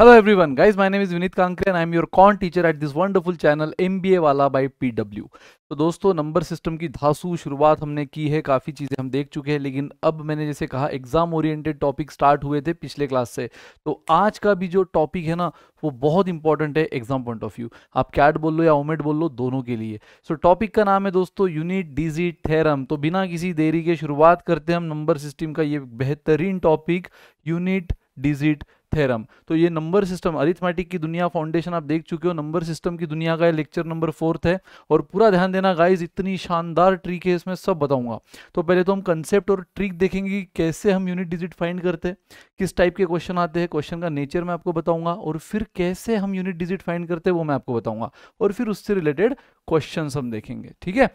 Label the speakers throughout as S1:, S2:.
S1: Hello everyone, guys. My name is Vinit Kankre and am your con teacher at this wonderful channel MBA वाला by PW. तो दोस्तों number system की धासु शुरुआत हमने की है काफ़ी चीज़ें हम देख चुके हैं लेकिन अब मैंने जैसे कहा एग्जाम ओरिएंटेड टॉपिक स्टार्ट हुए थे पिछले क्लास से तो आज का भी जो टॉपिक है ना वो बहुत इंपॉर्टेंट है एग्जाम पॉइंट ऑफ व्यू आप कैट बोल लो या ओमेट बोल लो दोनों के लिए सो so, टॉपिक का नाम है दोस्तों यूनिट डिजी थेरम तो बिना किसी देरी के शुरुआत करते हैं हम नंबर सिस्टम का ये बेहतरीन टॉपिक यूनिट डिजिट थेरम तो ये नंबर सिस्टम अरिथमेटिक की दुनिया फाउंडेशन आप देख चुके हो नंबर सिस्टम की दुनिया का लेक्चर नंबर फोर्थ है और पूरा ध्यान देना गाइज इतनी शानदार ट्रिक है इसमें सब बताऊंगा तो पहले तो हम कंसेप्ट और ट्रिक देखेंगे कैसे हम यूनिट डिजिट फाइंड करते किस टाइप के क्वेश्चन आते हैं क्वेश्चन का नेचर मैं आपको बताऊंगा और फिर कैसे हम यूनिट डिजिट फाइंड करते हैं वो मैं आपको बताऊंगा और फिर उससे रिलेटेड क्वेश्चन हम देखेंगे ठीक है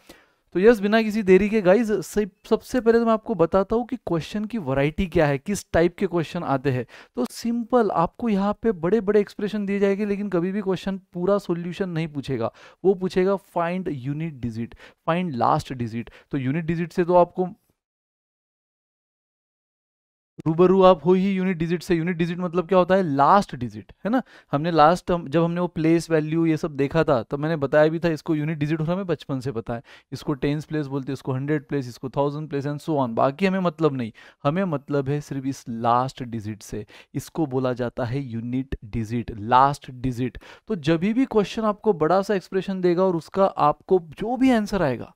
S1: तो यस बिना किसी देरी के गाइज सबसे पहले तो मैं आपको बताता हूँ कि क्वेश्चन की वैरायटी क्या है किस टाइप के क्वेश्चन आते हैं तो सिंपल आपको यहाँ पे बड़े बड़े एक्सप्रेशन दिए जाएंगे लेकिन कभी भी क्वेश्चन पूरा सोल्यूशन नहीं पूछेगा वो पूछेगा find unit digit find last digit तो यूनिट डिजिट से तो आपको रूबरू आप हो ही यूनिट डिजिट से यूनिट डिजिट मतलब क्या होता है लास्ट डिजिट है ना हमने लास्ट जब हमने वो प्लेस वैल्यू ये सब देखा था तब तो मैंने बताया भी था इसको यूनिट डिजिट हमें बचपन से पता है इसको टेंस प्लेस बोलते हैं इसको हंड्रेड प्लेस इसको thousand place and so on बाकी हमें मतलब नहीं हमें मतलब है सिर्फ इस लास्ट डिजिट से इसको बोला जाता है यूनिट डिजिट लास्ट डिजिट तो जब भी क्वेश्चन आपको बड़ा सा एक्सप्रेशन देगा और उसका आपको जो भी आंसर आएगा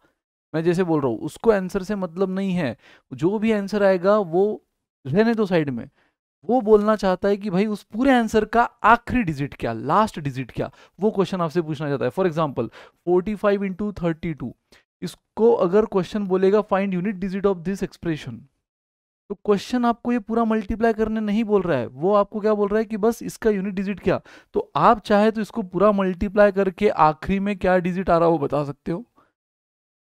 S1: मैं जैसे बोल रहा हूँ उसको आंसर से मतलब नहीं है जो भी आंसर आएगा वो रहने दो साइड में वो बोलना चाहता है कि भाई उस पूरे आंसर का आखिरी डिजिट क्या लास्ट डिजिट क्या वो क्वेश्चन आपसे पूछना चाहता है for example forty five into thirty two इसको अगर क्वेश्चन बोलेगा find unit digit of this expression तो क्वेश्चन आपको ये पूरा मल्टीप्लाई करने नहीं बोल रहा है वो आपको क्या बोल रहा है कि बस इसका यूनिट डिजिट क्या तो आप चाहे तो इसको पूरा मल्टीप्लाई करके आखिरी में क्या डिजिट आ रहा है वो बता सकते हो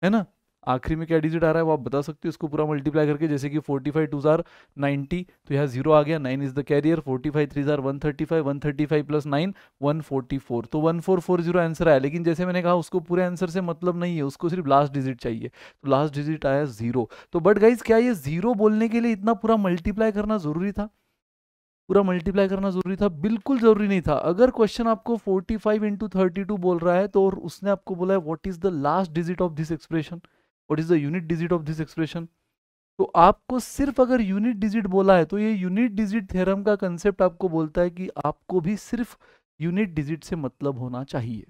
S1: है ना आखिरी में क्या डिजिट आ रहा है वो आप बता सकते हो इसको पूरा मल्टीप्लाई करके जैसे कि फोर्टी फाइव टू जार नाइन्टी तो यहाँ जीरो आ गया nine is the carrier forty five three जार one thirty five one thirty five plus nine one forty four तो one four four zero answer आया लेकिन जैसे मैंने कहा उसको पूरे आंसर से मतलब नहीं है उसको सिर्फ लास्ट डिजिट चाहिए तो लास्ट डिजिट आया जीरो तो बट गाइज क्या ये जीरो बोलने के लिए इतना पूरा मल्टीप्लाई करना जरूरी था पूरा मल्टीप्लाई करना जरूरी था बिल्कुल जरूरी नहीं था अगर क्वेश्चन आपको 45 फाइव इंटू बोल रहा है तो और उसने आपको बोला है what is the last digit of this expression what is the unit digit of this expression तो आपको सिर्फ अगर यूनिट डिजिट बोला है तो ये यूनिट डिजिट थ्योरम का कंसेप्ट आपको बोलता है कि आपको भी सिर्फ यूनिट डिजिट से मतलब होना चाहिए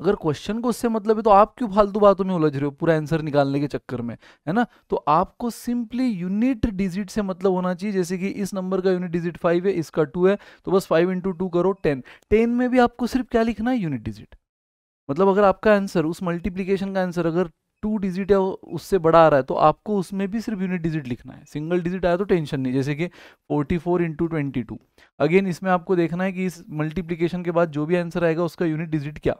S1: अगर क्वेश्चन को उससे मतलब है तो आप क्यों फालतू बातों में उलझ रहे हो पूरा आंसर निकालने के चक्कर में है ना तो आपको सिंपली यूनिट डिजिट से मतलब होना चाहिए जैसे कि इस नंबर का यूनिट डिजिट फाइव है इसका टू है तो बस फाइव इंटू टू करो टेन टेन में भी आपको सिर्फ क्या लिखना है यूनिट डिजिट मतलब अगर आपका आंसर उस मल्टीप्लीकेशन का आंसर अगर टू डिजिट या उससे बड़ा आ रहा है तो आपको उसमें भी सिर्फ यूनिट डिजिट लिखना है सिंगल डिजिट आया तो टेंशन नहीं जैसे कि forty four into twenty two again इसमें आपको देखना है कि इस मल्टीप्लीकेशन के बाद जो भी आंसर आएगा उसका यूनिट डिजिट क्या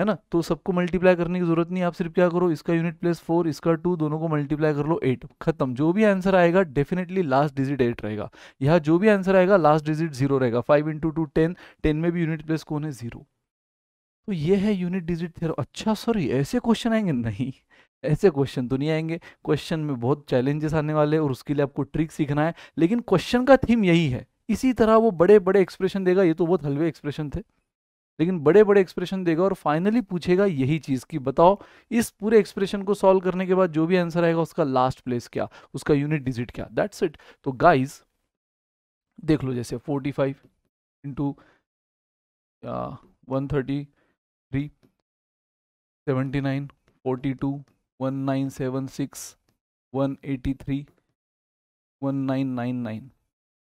S1: है ना तो सबको मल्टीप्लाई करने की जरूरत नहीं आप सिर्फ क्या करो इसका यूनिट प्लस फोर इसका टू दोनों को मल्टीप्लाई कर लो एट खत्म जो भी आंसर आएगा डेफिनेटली लास्ट डिजिट एट रहेगा यहाँ जो भी आंसर आएगा लास्ट डिजिट जीरो रहेगा five into two ten ten में भी यूनिट प्लस कौन है जीरो तो ये है यूनिट डिजिट थ्योरम अच्छा सॉरी ऐसे क्वेश्चन आएंगे नहीं ऐसे क्वेश्चन तो नहीं आएंगे क्वेश्चन में बहुत चैलेंजेस आने वाले और उसके लिए आपको ट्रिक सीखना है लेकिन क्वेश्चन का थीम यही है इसी तरह वो बड़े बड़े एक्सप्रेशन देगा ये तो बहुत हलवे एक्सप्रेशन थे लेकिन बड़े बड़े एक्सप्रेशन देगा और फाइनली पूछेगा यही चीज़ कि बताओ इस पूरे एक्सप्रेशन को सॉल्व करने के बाद जो भी आंसर आएगा उसका लास्ट प्लेस क्या उसका यूनिट डिजिट क्या दैट्स इट तो गाइज देख लो जैसे forty five into one thirty Three seventy nine forty two one nine seven six one eighty three one nine nine nine. 79 42 183 1999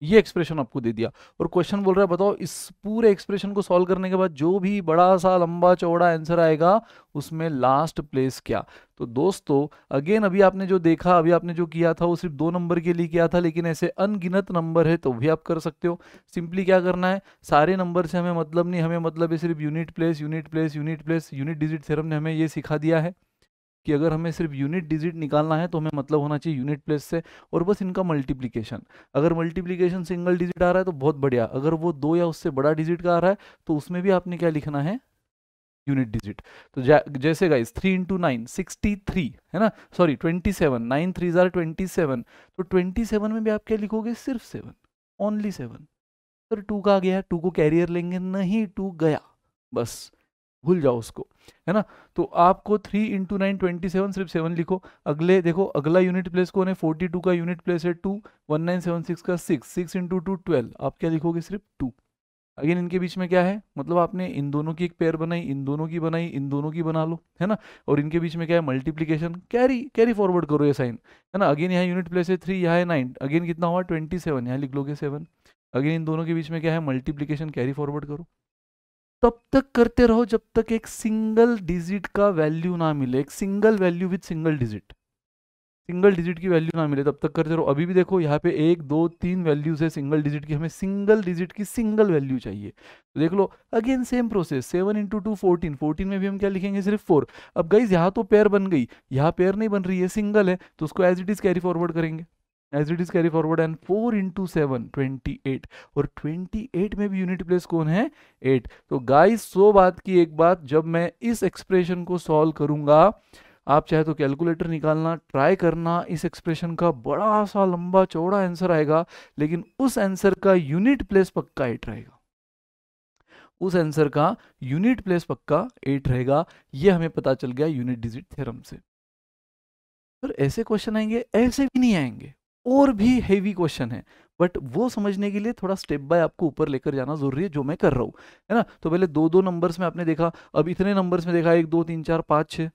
S1: ये एक्सप्रेशन आपको दे दिया और क्वेश्चन बोल रहा है बताओ इस पूरे एक्सप्रेशन को सॉल्व करने के बाद जो भी बड़ा सा लंबा चौड़ा आंसर आएगा उसमें लास्ट प्लेस क्या तो दोस्तों अगेन अभी आपने जो देखा अभी आपने जो किया था वो सिर्फ दो नंबर के लिए किया था लेकिन ऐसे अनगिनत नंबर है तो भी आप कर सकते हो सिंपली क्या करना है सारे नंबर से हमें मतलब नहीं हमें मतलब है सिर्फ unit place unit place unit place unit digit theorem ने हमें ये सिखा दिया है कि अगर हमें सिर्फ यूनिट डिजिट निकालना है तो हमें मतलब होना चाहिए यूनिट प्लेस से और बस इनका मल्टीप्लीकेशन अगर मल्टीप्लीकेशन सिंगल डिजिट आ रहा है तो बहुत बढ़िया अगर वो दो या उससे बड़ा डिजिट का आ रहा है तो उसमें भी आपने क्या लिखना है यूनिट डिजिट तो जैसे guys three into nine sixty three है ना sorry twenty seven nine three जार ट्वेंटी सेवन तो ट्वेंटी सेवन में भी आप क्या लिखोगे सिर्फ seven only seven sir two का आ गया टू को कैरियर लेंगे नहीं टू गया बस भूल जाओ उसको है ना तो आपको three into nine twenty seven सिर्फ सेवन लिखो अगले देखो अगला यूनिट प्लेस कौन है फोर्टी टू का यूनिट प्लेस है two one nine seven six का six six into two twelve आप क्या लिखोगे सिर्फ टू अगेन इनके बीच में क्या है मतलब आपने इन दोनों की एक पेयर बनाई इन दोनों की बनाई इन दोनों की बना लो है ना और इनके बीच में क्या है मल्टीप्लीकेशन कैरी कैरी फॉरवर्ड करो ये साइन है ना अगेन यहाँ यूनिट प्लेस है थ्री यहाँ है नाइन अगेन कितना हुआ ट्वेंटी सेवन यहाँ लिख लोगे सेवन अगेन इन दोनों के बीच में क्या है मल्टीप्लीकेशन कैरी फॉरवर्ड करो तब तक करते रहो जब तक एक सिंगल डिजिट का वैल्यू ना मिले एक single value with single digit single digit की वैल्यू ना मिले तब तक करते रहो अभी भी देखो यहाँ पे एक दो तीन वैल्यूज है सिंगल डिजिट की हमें सिंगल डिजिट की सिंगल वैल्यू चाहिए तो देख लो again same process seven into two fourteen fourteen में भी हम क्या लिखेंगे सिर्फ फोर अब गाइज यहाँ तो पेयर बन गई यहाँ पेयर नहीं बन रही है सिंगल है तो उसको as it is carry forward करेंगे as it is carry forward and four into seven twenty eight और ट्वेंटी एट में भी यूनिट प्लेस कौन है एट तो गाइस सो बात की एक बात जब मैं इस एक्सप्रेशन को सॉल्व करूंगा आप चाहे तो कैलकुलेटर निकालना ट्राई करना इस एक्सप्रेशन का बड़ा सा लंबा चौड़ा आंसर आएगा लेकिन उस आंसर का यूनिट प्लेस पक्का एट रहेगा उस आंसर का यूनिट प्लेस पक्का एट रहेगा ये हमें पता चल गया यूनिट डिजिट थ्योरम से पर ऐसे क्वेश्चन आएंगे ऐसे भी नहीं आएंगे और भी हेवी क्वेश्चन है बट वो समझने के लिए थोड़ा स्टेप बाय आपको ऊपर लेकर जाना जरूरी है जो मैं कर रहा हूँ है ना तो पहले दो दो नंबर्स में आपने देखा अब इतने नंबर्स में देखा एक दो तीन चार पाँच छः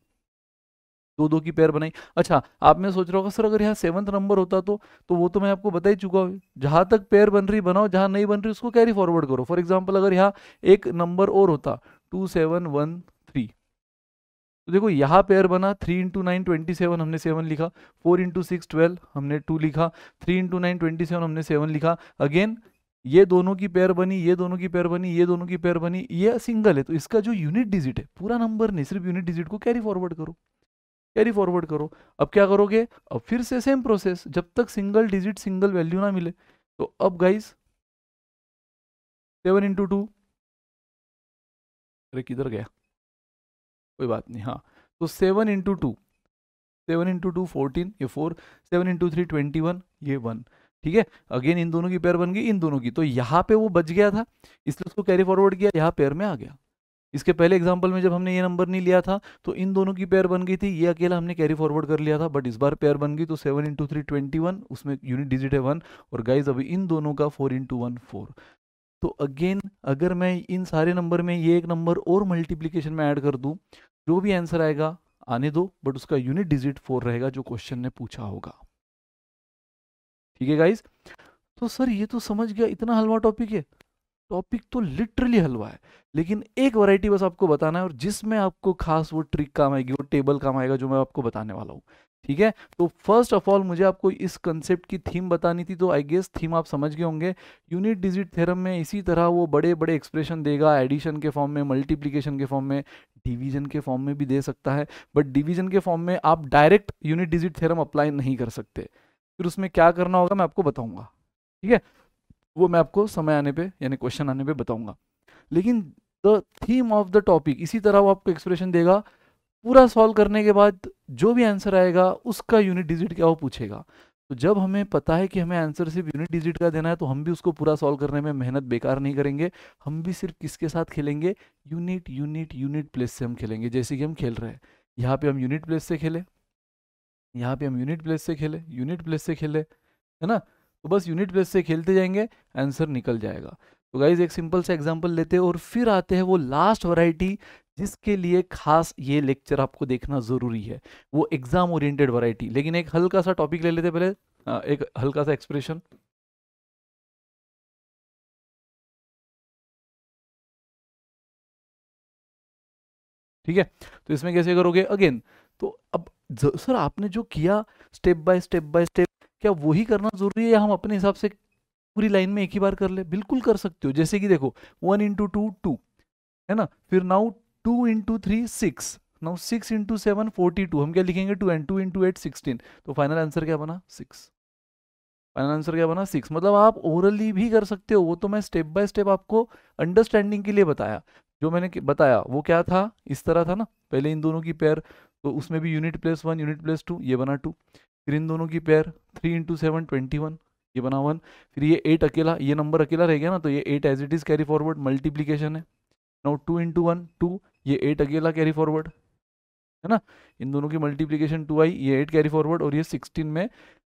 S1: दो दो की पेयर बनाई अच्छा आप मैं सोच रहा होगा सर अगर यहाँ सेवंथ नंबर होता तो तो वो तो मैं आपको बता ही चुका हूँ जहाँ तक पेयर बन रही बनाओ जहाँ नहीं बन रही उसको कैरी फॉरवर्ड करो फॉर एग्जाम्पल अगर यहाँ एक नंबर और होता टू सेवन वन तो देखो यहाँ पेयर बना three into nine twenty seven हमने सेवन लिखा फोर इंटू सिक्स ट्वेल्व हमने टू लिखा three into nine twenty seven हमने सेवन लिखा अगेन ये दोनों की पेयर बनी ये दोनों की पेयर बनी ये दोनों की पेयर बनी ये सिंगल है तो इसका जो यूनिट डिजिट है पूरा नंबर नहीं सिर्फ यूनिट डिजिट को कैरी फॉरवर्ड करो कैरी फॉरवर्ड करो अब क्या करोगे अब फिर से सेम प्रोसेस जब तक सिंगल डिजिट सिंगल वैल्यू ना मिले तो अब गाइस सेवन इंटू टू अरे किधर गया कोई बात नहीं हाँ तो seven into two seven into two fourteen ये four seven into three twenty one ये वन ठीक है अगेन इन दोनों की पेयर बन गई इन दोनों की तो यहाँ पे वो बच गया था इसलिए उसको कैरी फॉरवर्ड किया यहाँ पेयर में आ गया इसके पहले एग्जाम्पल में जब हमने ये नंबर नहीं लिया था तो इन दोनों की पेयर बन गई थी ये अकेला हमने कैरी फॉरवर्ड कर लिया था बट इस बार पेयर बन गई तो seven into three twenty one उसमें यूनिट डिजिट है वन और गाइज अभी इन दोनों का फोर इंटू वन फोर तो अगेन अगर मैं इन सारे नंबर में ये एक नंबर और मल्टीप्लीकेशन में ऐड कर दूँ जो भी आंसर आएगा आने दो बट उसका यूनिट डिजिट फोर रहेगा जो क्वेश्चन ने पूछा होगा ठीक है गाइज तो सर ये तो समझ गया इतना हलवा टॉपिक है टॉपिक तो लिटरली हलवा है लेकिन एक वैरायटी बस आपको बताना है और जिसमें आपको खास वो ट्रिक काम आएगी वो टेबल काम आएगा जो मैं आपको बताने वाला हूँ ठीक है तो फर्स्ट ऑफ ऑल मुझे आपको इस कंसेप्ट की थीम बतानी थी तो आई गेस थीम आप समझ गए होंगे यूनिट डिजिट थ्योरम में इसी तरह वो बड़े बड़े एक्सप्रेशन देगा एडिशन के फॉर्म में मल्टीप्लिकेशन के फॉर्म में डिवीजन के फॉर्म में भी दे सकता है बट डिवीजन के फॉर्म में आप direct unit digit theorem apply नहीं कर सकते फिर उसमें क्या करना होगा मैं आपको बताऊंगा ठीक है वो मैं आपको समय आने पर यानी क्वेश्चन आने पर बताऊंगा लेकिन the theme of the topic इसी तरह वो आपको एक्सप्रेशन देगा पूरा सॉल्व करने के बाद जो भी आंसर आएगा उसका यूनिट डिजिट क्या वो पूछेगा तो जब हमें पता है कि हमें आंसर सिर्फ यूनिट डिजिट का देना है तो हम भी उसको पूरा सॉल्व करने में मेहनत बेकार नहीं करेंगे हम भी सिर्फ किसके साथ खेलेंगे यूनिट यूनिट यूनिट प्लेस से हम खेलेंगे जैसे कि हम खेल रहे हैं यहाँ पे हम यूनिट प्लेस से खेले यहाँ पे हम यूनिट प्लेस से खेले यूनिट प्लेस से खेले है ना तो बस यूनिट प्लेस से खेलते जाएंगे आंसर निकल जाएगा तो गाइज एक सिंपल सा एग्जाम्पल लेते हैं और फिर आते हैं वो लास्ट वैरायटी जिसके लिए खास ये लेक्चर आपको देखना ज़रूरी है वो एग्ज़ाम ओरिएंटेड वैरायटी लेकिन एक हल्का सा टॉपिक ले लेते पहले एक हल्का सा एक्सप्रेशन ठीक है तो इसमें कैसे करोगे अगेन तो अब सर आपने जो किया step by step by step क्या वही करना ज़रूरी है या हम अपने हिसाब से पूरी लाइन में एक ही बार कर ले बिल्कुल कर सकते हो जैसे कि देखो वन इंटू टू टू है ना फिर now two into three six now six into seven forty two हम क्या लिखेंगे two and two into eight sixteen तो फाइनल आंसर क्या बना सिक्स फाइनल आंसर क्या बना सिक्स मतलब आप ओरली भी कर सकते हो वो तो मैं स्टेप बाय स्टेप आपको अंडरस्टैंडिंग के लिए बताया जो मैंने बताया वो क्या था इस तरह था ना पहले इन दोनों की पेयर तो उसमें भी unit plus one unit plus two ये बना टू फिर इन दोनों की pair three into seven twenty one ये बना वन फिर ये एट अकेला ये नंबर अकेला रह गया ना तो ये eight as it is carry forward multiplication है now two into one two ये एट अकेला कैरी फॉरवर्ड है ना इन दोनों की मल्टीप्लीकेशन टू आई ये एट कैरी फॉरवर्ड और ये सिक्सटीन में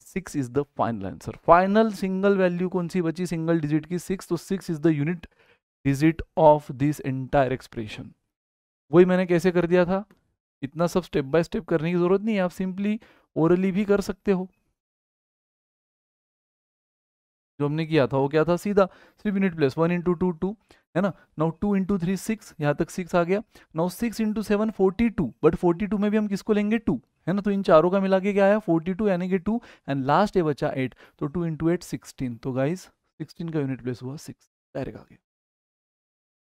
S1: six is the final answer final single value कौन सी बची सिंगल डिजिट की सिक्स तो six is the unit digit of this entire expression वही मैंने कैसे कर दिया था इतना सब स्टेप बाय स्टेप करने की जरूरत नहीं है आप सिंपली ओरली भी कर सकते हो जो हमने किया था वो क्या था सीधा सिर्फ unit plus one into two two है ना now two into three six यहाँ तक सिक्स आ गया now six into seven forty two but forty two में भी हम किसको लेंगे टू है ना तो इन चारों का मिला के क्या आया फोर्टी टू यानी कि टू एंड लास्ट ये बचा एट तो टू इंटू एट सिक्सटीन तो गाइज सिक्सटीन का यूनिट प्लेस हुआ सिक्स डायरेक्ट आ गया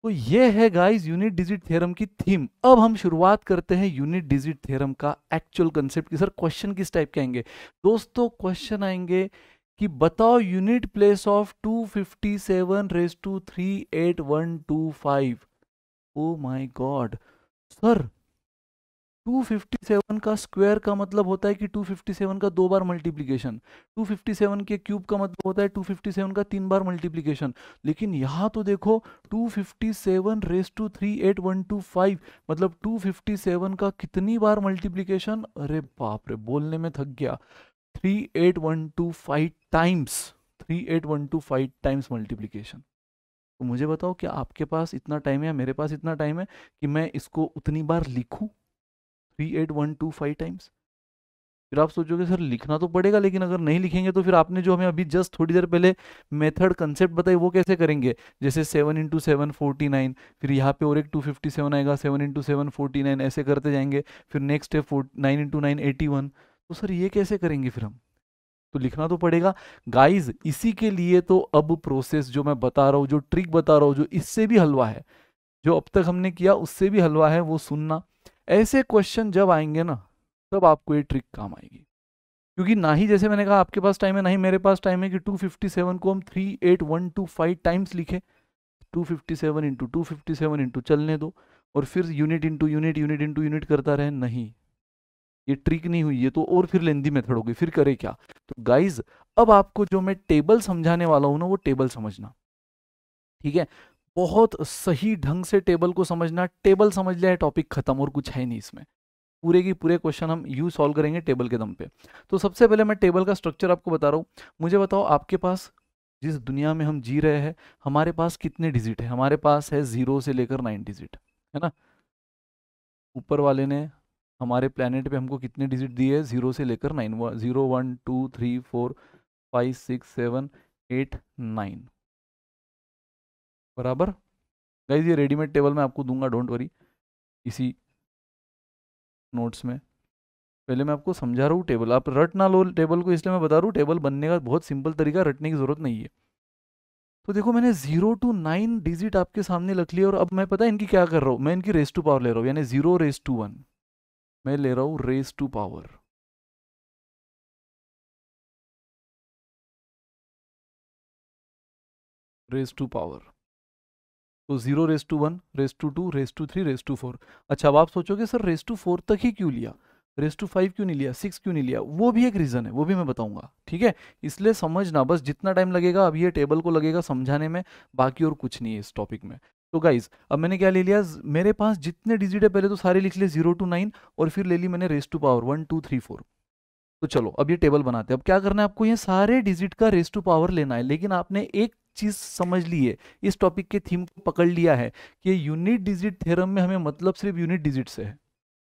S1: तो ये है गाइज यूनिट डिजिट थ्योरम की थीम अब हम शुरुआत करते हैं यूनिट डिजिट थ्योरम का एक्चुअल कंसेप्ट की सर क्वेश्चन किस टाइप के आएंगे दोस्तों क्वेश्चन आएंगे कि बताओ unit place of 257 raise to five oh my god sir 257 का स्क्वायर का मतलब होता है कि 257 का दो बार मल्टीप्लिकेशन 257 के क्यूब का मतलब होता है 257 का तीन बार मल्टीप्लिकेशन लेकिन यहाँ तो देखो 257 raise to three eight one two five मतलब 257 का कितनी बार मल्टीप्लिकेशन अरे बाप रे बोलने में थक गया three eight one two five times three eight one two five times multiplication तो मुझे बताओ क्या आपके पास इतना टाइम है या मेरे पास इतना टाइम है कि मैं इसको उतनी बार लिखूं फाइव टाइम्स फिर आप सोचोगे सर लिखना तो पड़ेगा लेकिन अगर नहीं लिखेंगे तो फिर आपने जो हमें अभी जस्ट थोड़ी देर पहले मेथड कंसेप्ट बताई वो कैसे करेंगे जैसे seven into seven forty nine फिर यहाँ पे और एक टू फिफ्टी सेवन आएगा seven into seven forty nine ऐसे करते जाएंगे फिर नेक्स्ट है nine into nine eighty one तो सर ये कैसे करेंगे फिर हम तो लिखना तो पड़ेगा गाइज इसी के लिए तो अब प्रोसेस जो मैं बता रहा हूँ जो ट्रिक बता रहा हूँ जो इससे भी हलवा है जो अब तक हमने किया उससे भी हलवा है वो सुनना ऐसे क्वेश्चन जब आएंगे ना तब आपको ये ट्रिक काम आएगी क्योंकि ना ही जैसे मैंने कहा आपके पास टाइम है ना ही मेरे पास टाइम है कि 257 को हम 38125 टाइम्स लिखे 257 into two fifty seven into चलने दो और फिर unit into unit unit into unit करता रहे नहीं ये ट्रिक नहीं हुई है तो और फिर लेंदी मेथड होगी फिर करे क्या तो गाइज अब आपको जो मैं टेबल समझाने वाला हूं ना वो टेबल समझना ठीक है बहुत सही ढंग से टेबल को समझना टेबल समझ लिया है टॉपिक खत्म और कुछ है नहीं इसमें पूरे की पूरे क्वेश्चन हम यू सॉल्व करेंगे टेबल के दम पे तो सबसे पहले मैं टेबल का स्ट्रक्चर आपको बता रहा हूँ मुझे बताओ आपके पास जिस दुनिया में हम जी रहे हैं हमारे पास कितने डिजिट है हमारे पास है जीरो से लेकर नाइन डिजिट है ना ऊपर वाले ने हमारे प्लानट पे हमको कितने डिजिट दिए हैं ज़ीरो से लेकर nine one zero one two three four five six seven eight nine बराबर गाइज ये रेडीमेड टेबल मैं आपको दूंगा डोंट वरी इसी नोट्स में पहले मैं आपको समझा रहा हूँ टेबल आप रट ना लो टेबल को इसलिए मैं बता रहा हूँ टेबल बनने का बहुत सिंपल तरीका रटने की ज़रूरत नहीं है तो देखो मैंने जीरो टू नाइन डिजिट आपके सामने रख लिया और अब मैं पता है इनकी क्या कर रहा हूँ मैं इनकी रेस टू पावर ले रहा हूँ यानी जीरो रेस टू वन मैं ले रहा हूं raise to power raise to power तो zero raise to one raise to two raise to three raise to four अच्छा अब आप सोचोगे सर रेस टू फोर तक ही क्यों लिया रेस टू फाइव क्यों नहीं लिया सिक्स क्यों नहीं लिया वो भी एक रीज़न है वो भी मैं बताऊंगा ठीक है इसलिए समझना बस जितना टाइम लगेगा अब ये टेबल को लगेगा समझाने में बाकी और कुछ नहीं है इस टॉपिक में तो गाइज अब मैंने क्या ले लिया मेरे पास जितने डिजिट है पहले तो सारे लिख लिए जीरो टू नाइन और फिर ले ली मैंने raise to power one two three four तो चलो अब ये टेबल बनाते हैं अब क्या करना है आपको ये सारे डिजिट का रेस टू पावर लेना है लेकिन आपने एक चीज़ समझ ली है इस टॉपिक के थीम को पकड़ लिया है कि यूनिट डिजिट थेरम में हमें मतलब सिर्फ यूनिट डिजिट से है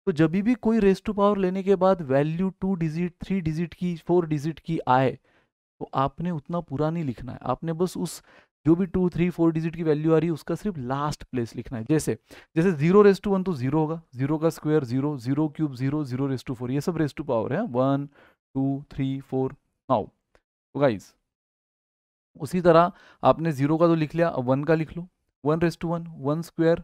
S1: तो जब भी कोई रेस टू पावर लेने के बाद value two digit three digit की फोर डिजिट की आए तो आपने उतना पूरा नहीं लिखना है आपने बस उस जो भी टू थ्री फोर डिजिट की वैल्यू आ रही है उसका सिर्फ लास्ट प्लेस लिखना है जैसे जैसे जीरो रेस टू वन तो जीरो होगा जीरो का square zero zero cube zero zero raise to four ये सब रेस टू पावर है one two three four now तो गाइज उसी तरह आपने जीरो का तो लिख लिया अब वन का लिख लो one raise to one one square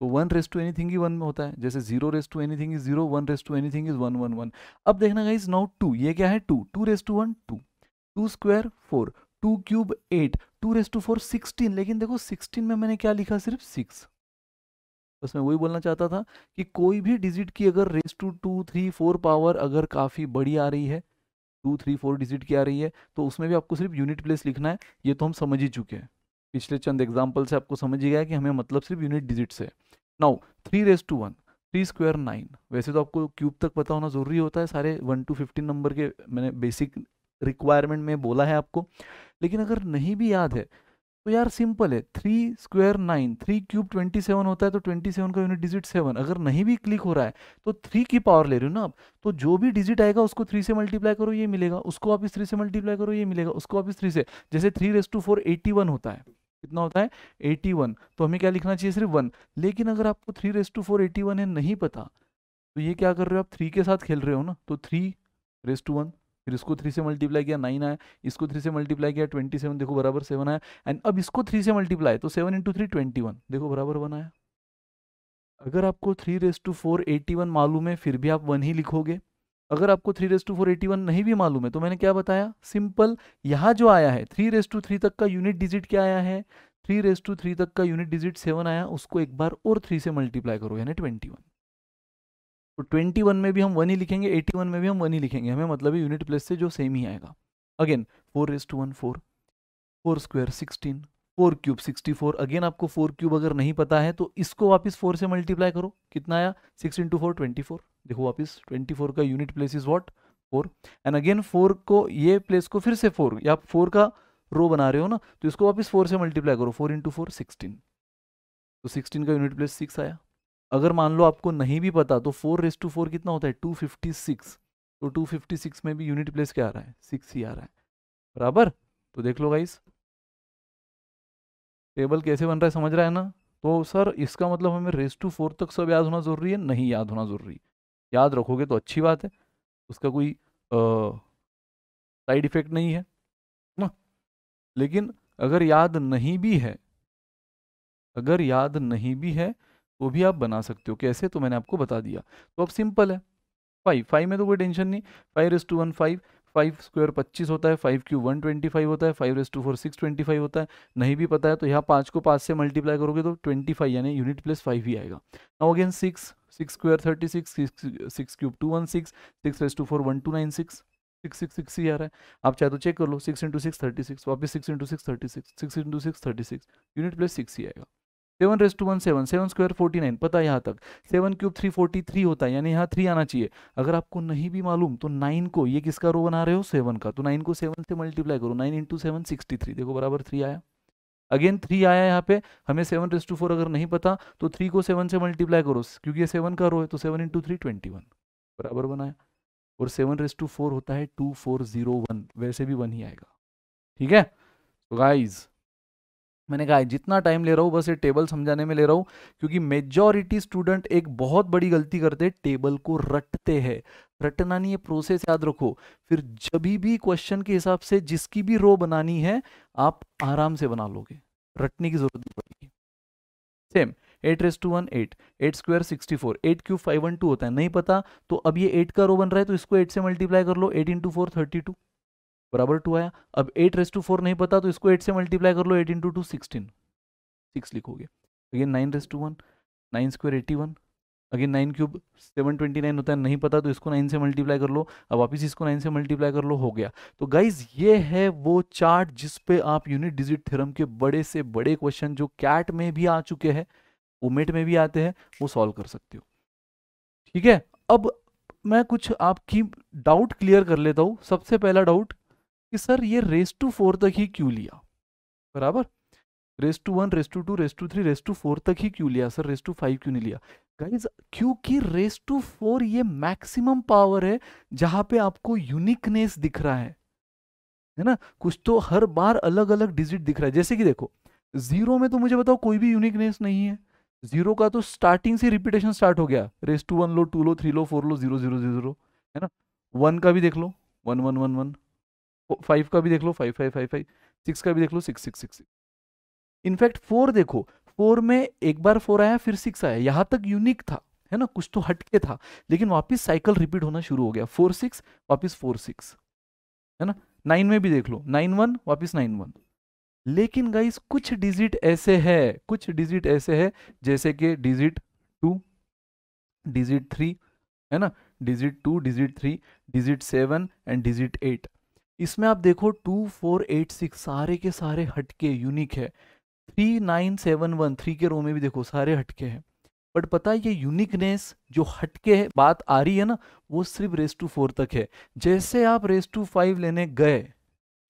S1: तो वन रेस टू एनीथिंग ही वन में होता है जैसे zero raise to anything is zero one raise to anything is one one one अब देखना गाइज नाउ टू ये क्या है two two raise to one two two square four two cube eight two raise to four sixteen लेकिन देखो sixteen में मैंने क्या लिखा सिर्फ सिक्स बस मैं वही बोलना चाहता था कि कोई भी डिजिट की अगर raise to two three four power अगर काफ़ी बड़ी आ रही है टू थ्री फोर डिजिट की आ रही है तो उसमें भी आपको सिर्फ यूनिट प्लेस लिखना है ये तो हम समझ ही चुके हैं पिछले चंद एग्जाम्पल से आपको समझ ही गया कि हमें मतलब सिर्फ यूनिट डिजिट से now three raise to one three square nine वैसे तो आपको क्यूब तक पता होना ज़रूरी होता है सारे वन टू फिफ्टीन नंबर के मैंने बेसिक रिक्वायरमेंट में बोला है आपको लेकिन अगर नहीं भी याद है तो यार सिंपल है three square nine three cube twenty seven होता है तो ट्वेंटी सेवन का यूनिट डिजिट सेवन अगर नहीं भी क्लिक हो रहा है तो थ्री की पावर ले रहे हो ना आप तो जो भी डिजिट आएगा उसको थ्री से मल्टीप्लाई करो ये मिलेगा उसको इस थ्री से मल्टीप्लाई करो ये मिलेगा उसको इस थ्री से जैसे three raise to four eighty one होता है कितना होता है एटी वन तो हमें क्या लिखना चाहिए सिर्फ वन लेकिन अगर आपको three raise to four eighty one है नहीं पता तो ये क्या कर रहे हो आप थ्री के साथ खेल रहे हो ना तो थ्री रेस टू वन फिर इसको थ्री से मल्टीप्लाई किया नाइन आया इसको थ्री से मल्टीप्लाई किया ट्वेंटी सेवन देखो बराबर सेवन आया एंड अब इसको थ्री से मल्टीप्लाई तो seven into three twenty one देखो बराबर वन आया अगर आपको three raise to four eighty one मालूम है फिर भी आप वन ही लिखोगे अगर आपको three raise to four eighty one नहीं भी मालूम है तो मैंने क्या बताया सिंपल यहाँ जो आया है थ्री रेस टू थ्री तक का यूनिट डिजिट क्या आया है थ्री रेस टू थ्री तक का यूनिट डिजिट सेवन आया उसको एक बार और थ्री से मल्टीप्लाई करो यानी ट्वेंटी वन तो ट्वेंटी वन में भी हम वन ही लिखेंगे 81 वन में भी हम वन ही लिखेंगे हमें मतलब है यूनिट प्लेस से जो सेम ही आएगा again four is to one four four square sixteen four cube sixty four again आपको फोर क्यूब अगर नहीं पता है तो इसको वापस फोर से मल्टीप्लाई करो कितना आया six into four twenty four देखो वापस ट्वेंटी फोर का unit place is what four and again four को ये प्लेस को फिर से फोर या फोर का रो बना रहे हो ना तो इसको वापस फोर से मल्टीप्लाई करो फोर इंटू फोर सिक्सटीन तो सिक्सटीन का यूनिट प्लेस सिक्स आया अगर मान लो आपको नहीं भी पता तो फोर रेस टू फोर कितना होता है टू फिफ्टी सिक्स तो टू फिफ्टी सिक्स में भी यूनिट प्लेस क्या आ रहा है सिक्स ही आ रहा है बराबर तो देख लो गाइस टेबल कैसे बन रहा है समझ रहा है ना तो सर इसका मतलब हमें रेस टू फोर तक सब याद होना ज़रूरी है नहीं याद होना ज़रूरी याद रखोगे तो अच्छी बात है उसका कोई साइड इफेक्ट नहीं है ना लेकिन अगर याद नहीं भी है अगर याद नहीं भी है वो भी आप बना सकते हो कैसे तो मैंने आपको बता दिया तो अब सिंपल है फाइव फाइव में तो कोई टेंशन नहीं five raise to one five five square पच्चीस होता है five cube one twenty five होता है five raise to four six twenty five होता है नहीं भी पता है तो यहाँ पाँच को पाँच से मल्टीप्लाई करोगे तो ट्वेंटी फाइव यानी यूनिट प्लस फाइव ही आएगा now again six six square thirty six six cube two one six six raise to four one two nine six six six six ही आ रहा है आप चाहे तो चेक कर लो six into six thirty six वापस six into six thirty six six into six thirty six unit plus six ही आएगा seven raise to one seven seven square forty nine पता है यहाँ तक seven cube three forty three होता है यानी यहाँ थ्री आना चाहिए अगर आपको नहीं भी मालूम तो नाइन को ये किसका रो बना रहे हो सेवन का तो नाइन को सेवन से मल्टीप्लाई करो nine into seven sixty three देखो बराबर थ्री आया अगेन थ्री आया यहाँ पे हमें सेवन रेस टू फोर अगर नहीं पता तो थ्री को सेवन से मल्टीप्लाई करो क्योंकि ये सेवन का रो है तो seven into three twenty one बराबर बनाया और सेवन रेस टू फोर होता है टू फोर जीरो वन वैसे भी वन ही आएगा ठीक है तो गाइज़ मैंने कहा जितना टाइम ले रहा हूँ बस ये टेबल समझाने में ले रहा हूँ क्योंकि मेजॉरिटी स्टूडेंट एक बहुत बड़ी गलती करते हैं टेबल को रटते हैं रटना नहीं है प्रोसेस याद रखो फिर जब भी क्वेश्चन के हिसाब से जिसकी भी रो बनानी है आप आराम से बना लोगे रटने की जरूरत नहीं पड़ेगी same eight raise to one eight eight square sixty four eight cube five one two होता है नहीं पता तो अब ये एट का रो बन रहा है तो इसको एट से मल्टीप्लाई कर लो eight into four thirty two बराबर टू आया अब एट रेस टू फोर नहीं पता तो इसको एट से मल्टीप्लाई कर लो eight into two sixteen six लिखोगे again nine raise to one nine square eighty one again nine cube seven twenty nine होता है नहीं पता तो इसको नाइन से मल्टीप्लाई कर लो अब वापस इसको नाइन से मल्टीप्लाई कर लो हो गया तो गाइज ये है वो चार्ट जिस पे आप यूनिट डिजिट थ्योरम के बड़े से बड़े क्वेश्चन जो कैट में भी आ चुके हैं उमेट में भी आते हैं वो सॉल्व कर सकते हो ठीक है अब मैं कुछ आपकी डाउट क्लियर कर लेता हूँ सबसे पहला डाउट कि सर ये रेस टू फोर तक ही क्यों लिया बराबर raise to one raise to two raise to three raise to four तक ही क्यों लिया सर रेस टू फाइव क्यों नहीं लिया गाइज क्योंकि रेस टू फोर ये मैक्सिमम पावर है जहां पे आपको यूनिकनेस दिख रहा है है ना कुछ तो हर बार अलग अलग डिजिट दिख रहा है जैसे कि देखो जीरो में तो मुझे बताओ कोई भी यूनिकनेस नहीं है जीरो का तो स्टार्टिंग से रिपीटेशन स्टार्ट हो गया रेस टू वन लो टू लो थ्री लो फोर लो जीरो जीरो जीरो है ना वन का भी देख लो one one one one five का भी देख लो five five five five six का भी देख लो six six six in fact four देखो फोर में एक बार फोर आया फिर सिक्स आया यहाँ तक यूनिक था है ना कुछ तो हटके था लेकिन वापस साइकिल रिपीट होना शुरू हो गया फोर सिक्स वापिस फोर सिक्स है ना नाइन में भी देख लो नाइन वन वापिस नाइन वन लेकिन गाइस कुछ डिजिट ऐसे है कुछ डिजिट ऐसे है जैसे कि डिजिट टू डिजिट थ्री है ना digit two digit three digit seven and digit eight इसमें आप देखो टू फोर एट सिक्स सारे के सारे हटके यूनिक है three nine seven one three के रो में भी देखो सारे हटके हैं बट पता है ये यूनिकनेस जो हटके है बात आ रही है ना वो सिर्फ रेस टू फोर तक है जैसे आप रेस टू फाइव लेने गए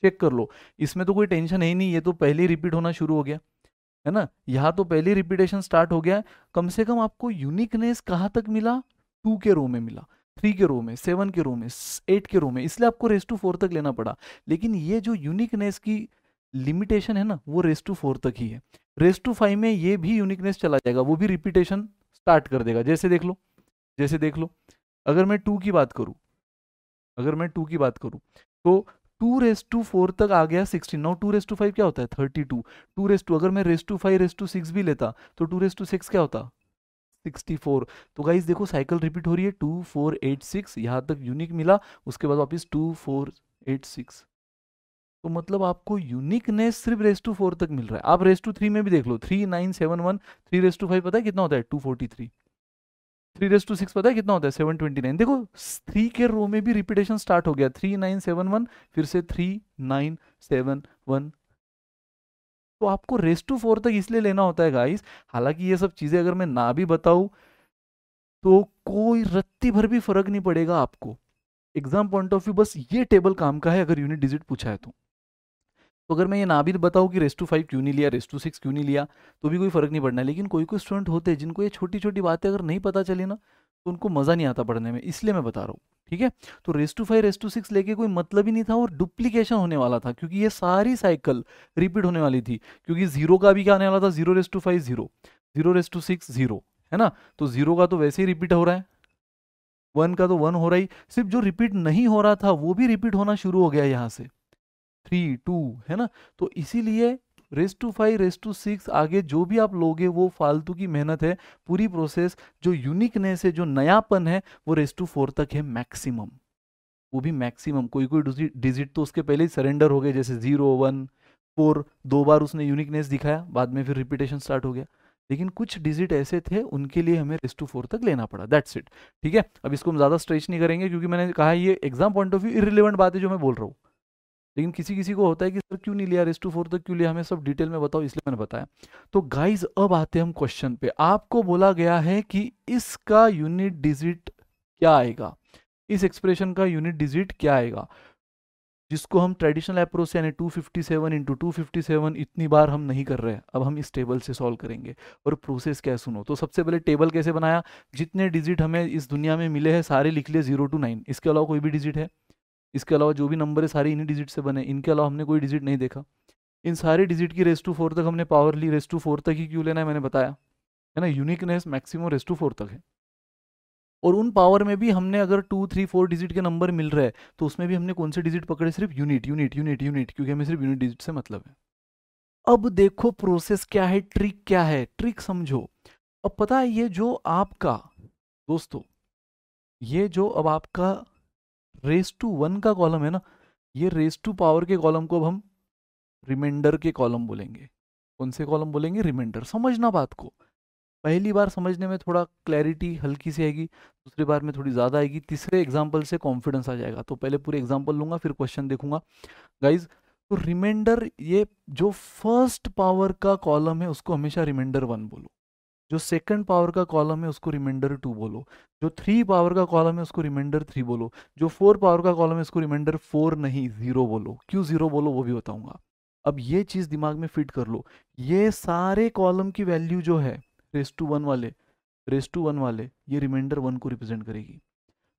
S1: चेक कर लो इसमें तो कोई टेंशन है ही नहीं ये तो पहले रिपीट होना शुरू हो गया है ना यहाँ तो पहले रिपीटेशन स्टार्ट हो गया कम से कम आपको यूनिकनेस कहाँ तक मिला टू के रो में मिला थ्री के रो में सेवन के रो में एट के रो में इसलिए आपको रेस टू फोर तक लेना पड़ा लेकिन ये जो यूनिकनेस की लिमिटेशन है ना वो रेस टू फोर तक ही है रेस टू फाइव में ये भी यूनिकनेस चला जाएगा वो भी रिपीटेशन स्टार्ट कर देगा जैसे देख लो जैसे देख लो अगर मैं टू की बात करूँ अगर मैं टू की बात करूँ तो टू रेस टू फोर तक आ गया सिक्सटीन नौ टू रेस टू फाइव क्या होता है thirty two two raise to अगर मैं raise to five raise to six भी लेता तो टू रेस टू सिक्स क्या होता सिक्सटी तो गाइज देखो साइकिल रिपीट हो रही है टू फोर एट सिक्स यहाँ तक यूनिक मिला उसके बाद वापस टू फोर एट सिक्स तो मतलब आपको यूनिकनेस सिर्फ रेस टू फोर तक मिल रहा है आप रेस टू थ्री में भी देख लो three nine seven one three raise to five पता है कितना होता है two forty three three raise to six पता है कितना होता है सेवन ट्वेंटी नाइन देखो थ्री के रो में भी रिपीटेशन स्टार्ट हो गया थ्री नाइन सेवन वन फिर से थ्री नाइन सेवन वन तो आपको रेस टू फोर तक इसलिए लेना होता है गाइस हालांकि ये सब चीज़ें अगर मैं ना भी बताऊं तो कोई रत्ती भर भी फर्क नहीं पड़ेगा आपको एग्जाम पॉइंट ऑफ व्यू बस ये टेबल काम का है अगर यूनिट डिजिट पूछा है तो तो अगर मैं ये ना भी बताऊँ कि रेस टू फाइव क्यों नहीं लिया रेस टू सिक्स क्यों नहीं लिया तो भी कोई फर्क नहीं पड़ना है लेकिन कोई कोई स्टूडेंट होते हैं जिनको ये छोटी छोटी बातें अगर नहीं पता चली ना तो उनको मज़ा नहीं आता पढ़ने में इसलिए मैं बता रहा हूँ ठीक है तो raise to five raise to six लेके कोई मतलब ही नहीं था और डुप्लीकेशन होने वाला था क्योंकि ये सारी साइकिल रिपीट होने वाली थी क्योंकि जीरो का भी क्या आने वाला था zero raise to five zero zero raise to six zero है ना तो जीरो का तो वैसे ही रिपीट हो रहा है वन का तो वन हो रहा ही सिर्फ जो रिपीट नहीं हो रहा था वो भी रिपीट होना शुरू हो गया यहाँ से थ्री टू है ना तो इसीलिए raise to five raise to six आगे जो भी आप लोगे वो फालतू की मेहनत है पूरी प्रोसेस जो यूनिकनेस है जो नयापन है वो रेस टू फोर तक है मैक्सिमम वो भी मैक्सिमम कोई कोई डिजिट तो उसके पहले ही सरेंडर हो गए जैसे जीरो वन फोर दो बार उसने यूनिकनेस दिखाया बाद में फिर रिपीटेशन स्टार्ट हो गया लेकिन कुछ डिजिट ऐसे थे उनके लिए हमें रेस टू फोर तक लेना पड़ा दैट्स इट ठीक है अब इसको हम ज़्यादा स्ट्रेच नहीं करेंगे क्योंकि मैंने कहा ये exam point of view irrelevant बात है जो मैं बोल रहा हूँ लेकिन किसी किसी को होता है कि सर क्यों नहीं लिया रेस टू फोर तक तो क्यों लिया हमें सब डिटेल में बताओ इसलिए मैंने बताया तो गाइज अब आते हैं हम क्वेश्चन पे आपको बोला गया है कि इसका यूनिट डिजिट क्या आएगा इस एक्सप्रेशन का यूनिट डिजिट क्या आएगा जिसको हम ट्रेडिशनल अप्रोच से यानी 257 इंटू 257 इतनी बार हम नहीं कर रहे हैं अब हम इस टेबल से सॉल्व करेंगे और प्रोसेस क्या सुनो तो सबसे पहले टेबल कैसे बनाया जितने डिजिट हमें इस दुनिया में मिले हैं सारे लिख लिए जीरो टू नाइन इसके अलावा कोई भी डिजिट है इसके अलावा जो भी नंबर है सारे इन्हीं डिजिट से बने इनके अलावा हमने कोई डिजिट नहीं देखा इन सारे डिजिट की रेस टू फोर तक हमने पावर ली रेस टू फोर तक ही क्यों लेना है मैंने बताया है ना uniqueness maximum raise to four तक है और उन पावर में भी हमने अगर टू थ्री फोर डिजिट के नंबर मिल रहे हैं तो उसमें भी हमने कौन से डिजिट पकड़े सिर्फ यूनिट यूनिट यूनिट यूनिट क्योंकि हमें सिर्फ यूनिट डिजिट से मतलब है अब देखो प्रोसेस क्या है ट्रिक क्या है ट्रिक समझो अब पता है ये जो आपका दोस्तों ये जो अब आपका रेस टू वन का कॉलम है ना ये रेस टू पावर के कॉलम को अब हम रिमाइंडर के कॉलम बोलेंगे कौन से कॉलम बोलेंगे रिमाइंडर समझना बात को पहली बार समझने में थोड़ा क्लैरिटी हल्की सी आएगी दूसरी बार में थोड़ी ज़्यादा आएगी तीसरे एग्जाम्पल से कॉन्फिडेंस आ जाएगा तो पहले पूरे एग्जाम्पल लूँगा फिर क्वेश्चन देखूंगा गाइज तो रिमाइंडर ये जो फर्स्ट पावर का कॉलम है उसको हमेशा रिमाइंडर वन बोलो जो सेकंड पावर का कॉलम है उसको रिमाइंडर टू बोलो जो थ्री पावर का कॉलम है उसको रिमाइंडर थ्री बोलो जो फोर पावर का कॉलम है उसको रिमाइंडर फोर नहीं जीरो बोलो क्यों जीरो बोलो वो भी बताऊंगा अब ये चीज़ दिमाग में फिट कर लो ये सारे कॉलम की वैल्यू जो है रेस टू वन वाले रेस टू वन वाले ये रिमाइंडर वन को रिप्रेजेंट करेगी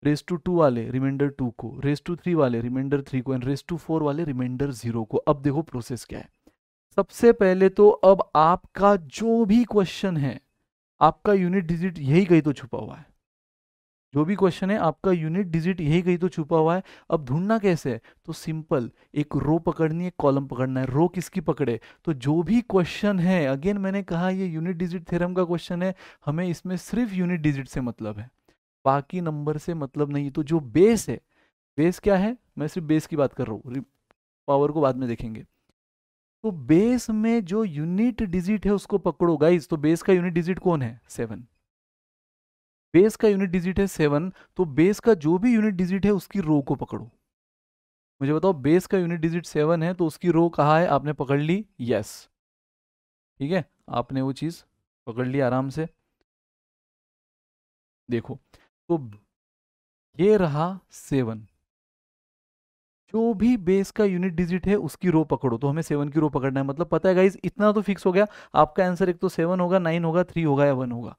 S1: रेस टू टू वाले रिमाइंडर टू को रेस टू थ्री वाले रिमाइंडर थ्री को एंड रेस टू फोर वाले रिमाइंडर जीरो को अब देखो प्रोसेस क्या है सबसे पहले तो अब आपका जो भी क्वेश्चन है आपका यूनिट डिजिट यही कहीं तो छुपा हुआ है जो भी क्वेश्चन है आपका यूनिट डिजिट यही कहीं तो छुपा हुआ है अब ढूंढना कैसे है तो सिंपल एक रो पकड़नी है कॉलम पकड़ना है रो किसकी पकड़े तो जो भी क्वेश्चन है अगेन मैंने कहा ये यूनिट डिजिट थ्योरम का क्वेश्चन है हमें इसमें सिर्फ यूनिट डिजिट से मतलब है बाकी नंबर से मतलब नहीं तो जो बेस है बेस क्या है मैं सिर्फ बेस की बात कर रहा हूँ पावर को बाद में देखेंगे तो बेस में जो यूनिट डिजिट है उसको पकड़ो गाइज तो बेस का यूनिट डिजिट कौन है सेवन बेस का यूनिट डिजिट है सेवन तो बेस का जो भी यूनिट डिजिट है उसकी रो को पकड़ो मुझे बताओ बेस का यूनिट डिजिट सेवन है तो उसकी रो कहा है आपने पकड़ ली यस ठीक है आपने वो चीज़ पकड़ ली आराम से देखो तो ये रहा सेवन जो भी बेस का यूनिट डिजिट है उसकी रो पकड़ो तो हमें सेवन की रो पकड़ना है मतलब पता है गाइज इतना तो फिक्स हो गया आपका आंसर एक तो सेवन होगा नाइन होगा थ्री होगा या वन होगा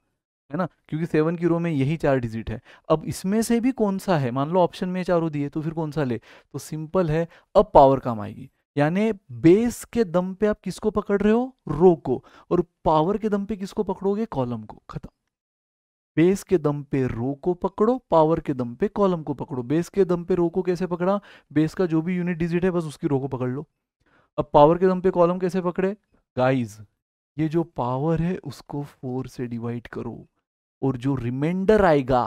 S1: है ना क्योंकि सेवन की रो में यही चार डिजिट है अब इसमें से भी कौन सा है मान लो ऑप्शन में चारों दिए तो फिर कौन सा ले तो सिंपल है अब पावर काम आएगी यानी बेस के दम पे आप किसको पकड़ रहे हो रो को और पावर के दम पे किसको पकड़ोगे कॉलम को खत्म बेस के दम पे रो को पकड़ो पावर के दम पे कॉलम को पकड़ो बेस के दम पे रो को कैसे पकड़ा बेस का जो भी यूनिट डिजिट है बस उसकी रो को पकड़ लो अब पावर के दम पे कॉलम कैसे पकड़े गाइज ये जो पावर है उसको फोर से डिवाइड करो और जो रिमाइंडर आएगा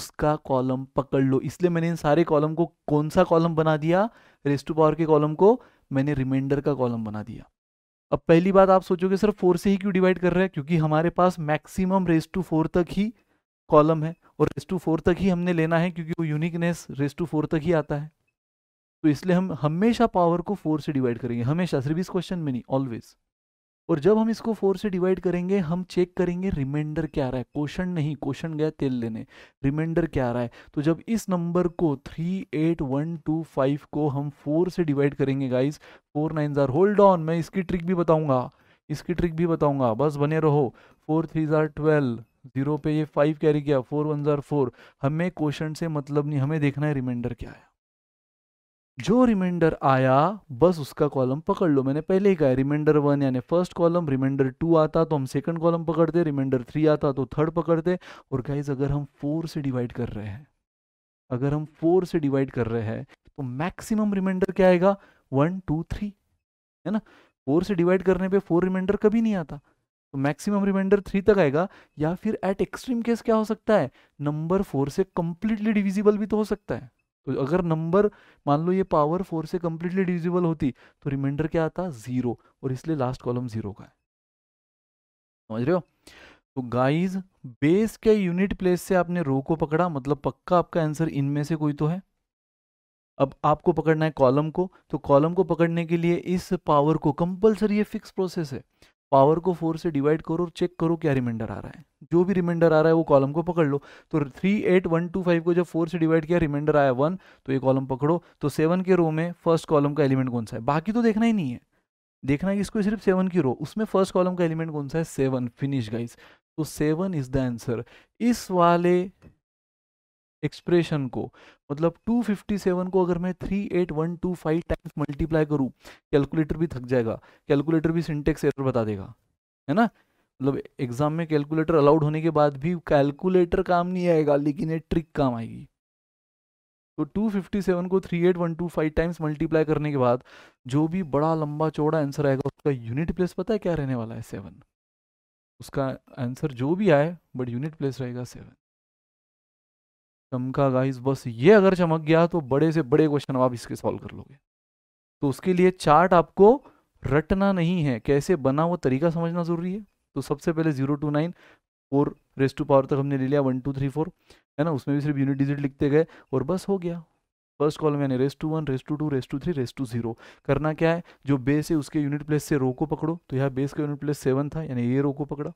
S1: उसका कॉलम पकड़ लो इसलिए मैंने इन सारे कॉलम को कौन सा कॉलम बना दिया रेस टू पावर के कॉलम को मैंने रिमाइंडर का कॉलम बना दिया अब पहली बात आप सोचोगे सर फोर से ही क्यों डिवाइड कर रहे हैं क्योंकि हमारे पास मैक्सिमम रेस टू फोर तक ही कॉलम है और रेस टू फोर तक ही हमने लेना है क्योंकि वो यूनिकनेस रेस टू फोर तक ही आता है तो इसलिए हम हमेशा पावर को फोर से डिवाइड करेंगे हमेशा सिर्फ इस क्वेश्चन में नहीं ऑलवेज और जब हम इसको फोर से डिवाइड करेंगे हम चेक करेंगे रिमाइंडर क्या आ रहा है क्वेश्चन नहीं क्वेश्चन गया तेल लेने रिमाइंडर क्या आ रहा है तो जब इस नंबर को three eight one two five को हम फोर से डिवाइड करेंगे गाइज फोर नाइन जार होल्ड ऑन मैं इसकी ट्रिक भी बताऊंगा इसकी ट्रिक भी बताऊंगा बस बने रहो फोर थ्री जार ट्वेल्व जीरो पे ये फाइव कैरी किया फोर वन जार फोर हमें क्वेश्चन से मतलब नहीं हमें देखना है रिमाइंडर क्या आया जो रिमाइंडर आया बस उसका कॉलम पकड़ लो मैंने पहले ही कहा रिमाइंडर वन यानी फर्स्ट कॉलम रिमाइंडर टू आता तो हम सेकंड कॉलम पकड़ते रिमाइंडर थ्री आता तो थर्ड पकड़ते और गाइज अगर हम फोर से डिवाइड कर रहे हैं अगर हम फोर से डिवाइड कर रहे हैं तो मैक्सिमम रिमाइंडर क्या आएगा वन टू थ्री है ना फोर से डिवाइड करने पे फोर रिमाइंडर कभी नहीं आता तो मैक्सिमम रिमाइंडर थ्री तक आएगा या फिर एट एक्सट्रीम केस क्या हो सकता है नंबर फोर से कंप्लीटली डिविजिबल भी तो हो सकता है तो अगर नंबर मान लो ये पावर फोर से कंप्लीटली डिविजिबल होती तो रिमाइंडर क्या आता जीरो और इसलिए लास्ट कॉलम जीरो का है समझ रहे हो तो गाइज बेस के यूनिट प्लेस से आपने रो को पकड़ा मतलब पक्का आपका आंसर इनमें से कोई तो है अब आपको पकड़ना है कॉलम को तो कॉलम को पकड़ने के लिए इस पावर को कंपलसरी ये फिक्स प्रोसेस है पावर को फोर से डिवाइड करो और चेक करो क्या रिमाइंडर आ रहा है जो भी रिमाइंडर आ रहा है वो कॉलम को पकड़ लो तो three eight one two five को जब फोर से डिवाइड किया रिमाइंडर आया वन तो ये कॉलम पकड़ो तो सेवन के रो में फर्स्ट कॉलम का एलिमेंट कौन सा है बाकी तो देखना ही नहीं है देखना है इसको सिर्फ सेवन की रो उसमें फर्स्ट कॉलम का एलिमेंट कौन सा है सेवन फिनिश गाइस तो सेवन इज द आंसर इस वाले एक्सप्रेशन को मतलब 257 को अगर मैं 38125 टाइम्स मल्टीप्लाई करूँ कैलकुलेटर भी थक जाएगा कैलकुलेटर भी सिंटेक्स एरर बता देगा है ना मतलब एग्जाम में कैलकुलेटर अलाउड होने के बाद भी कैलकुलेटर काम नहीं आएगा लेकिन ये ट्रिक काम आएगी तो 257 को 38125 टाइम्स मल्टीप्लाई करने के बाद जो भी बड़ा लंबा चौड़ा आंसर आएगा उसका यूनिट प्लेस पता है क्या रहने वाला है सेवन उसका आंसर जो भी आए बट यूनिट प्लेस रहेगा सेवन चमका गाइस बस ये अगर चमक गया तो बड़े से बड़े क्वेश्चन आप इसके सॉल्व कर लोगे तो उसके लिए चार्ट आपको रटना नहीं है कैसे बना वो तरीका समझना ज़रूरी है तो सबसे पहले zero two nine four raise to power तक हमने ले लिया वन टू थ्री फोर है ना उसमें भी सिर्फ यूनिट डिजिट लिखते गए और बस हो गया फर्स्ट कॉलम यानी raise to one raise to two raise to three raise to zero करना क्या है जो बेस है उसके यूनिट प्लेस से रो को पकड़ो तो यहाँ बेस का यूनिट प्लेस सेवन था यानी ये रो को पकड़ा